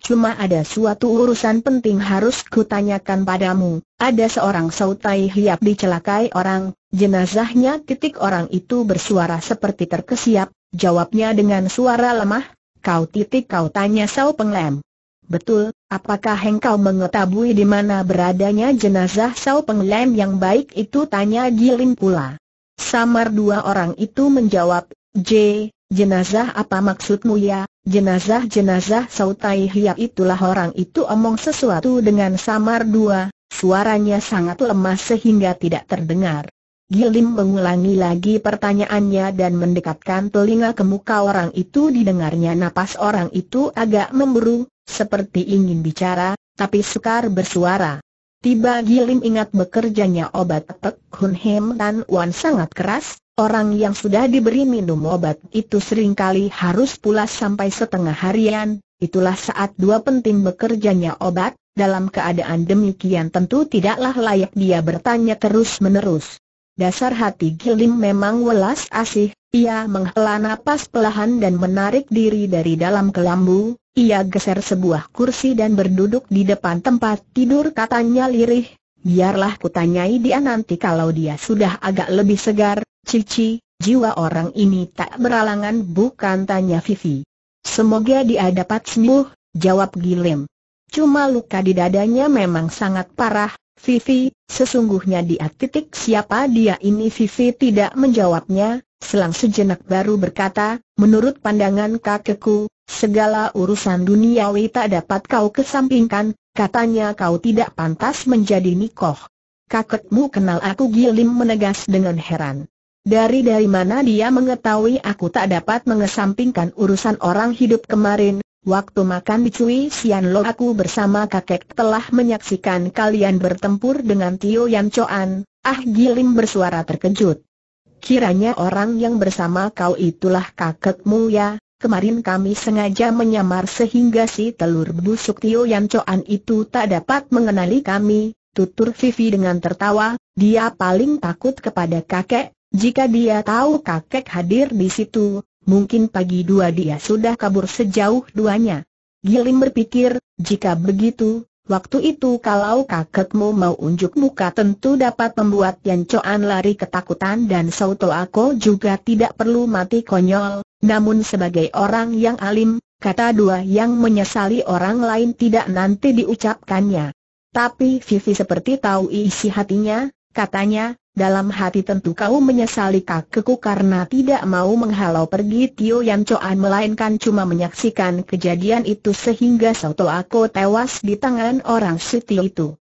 Cuma ada suatu urusan penting harus kutanyakan padamu, ada seorang sautai hiap dicelakai orang, jenazahnya titik orang itu bersuara seperti terkesiap, jawabnya dengan suara lemah, kau titik kau tanya sau penglem. Betul, apakah engkau mengetahui di mana beradanya jenazah Sao Penglem yang baik itu? Tanya Gilin pula. Samar dua orang itu menjawab, J, jenazah apa maksudmu ya? Jenazah-jenazah Sao Tai Hiap itulah orang itu omong sesuatu dengan samar dua, suaranya sangat lemah sehingga tidak terdengar. Gilim mengulangi lagi pertanyaannya dan mendekatkan telinga ke muka orang itu didengarnya napas orang itu agak memburu. Seperti ingin bicara, tapi sukar bersuara. Tiba Gilim ingat bekerjanya obat Pek Hun Hem dan Wan sangat keras, orang yang sudah diberi minum obat itu seringkali harus pulas sampai setengah harian, itulah saat dua penting bekerjanya obat, dalam keadaan demikian tentu tidaklah layak dia bertanya terus-menerus. Dasar hati Gilim memang welas asih, ia menghela napas pelahan dan menarik diri dari dalam kelambu, ia geser sebuah kursi dan berduduk di depan tempat tidur katanya lirih, biarlah kutanyai dia nanti kalau dia sudah agak lebih segar, cici, jiwa orang ini tak beralangan bukan tanya Vivi. Semoga dia dapat sembuh, jawab Gilem. Cuma luka di dadanya memang sangat parah, Vivi, sesungguhnya dia titik siapa dia ini Vivi tidak menjawabnya, selang sejenak baru berkata, menurut pandangan kakekku, Segala urusan duniawi tak dapat kau kesampingkan, katanya kau tidak pantas menjadi nikoh. Kakekmu kenal aku Gilim menegas dengan heran. Dari dari mana dia mengetahui aku tak dapat mengesampingkan urusan orang hidup kemarin, waktu makan di Cui Sian Lo aku bersama kakek telah menyaksikan kalian bertempur dengan Tio Yan Choan, ah Gilim bersuara terkejut. Kiranya orang yang bersama kau itulah kakekmu ya, Kemarin kami sengaja menyamar sehingga si telur busuk Tio Yan Choan itu tak dapat mengenali kami, tutur Vivi dengan tertawa, dia paling takut kepada kakek, jika dia tahu kakek hadir di situ, mungkin pagi dua dia sudah kabur sejauh duanya. Gilim berpikir, jika begitu, Waktu itu kalau kakekmu mau unjuk muka tentu dapat membuat Yan Choan lari ketakutan dan Soto Ako juga tidak perlu mati konyol, namun sebagai orang yang alim, kata dua yang menyesali orang lain tidak nanti diucapkannya. Tapi Vivi seperti tahu isi hatinya, katanya, dalam hati tentu kau menyesali kakekku karena tidak mau menghalau pergi Tio Yan Coan melainkan cuma menyaksikan kejadian itu sehingga Soto Ako tewas di tangan orang Siti itu.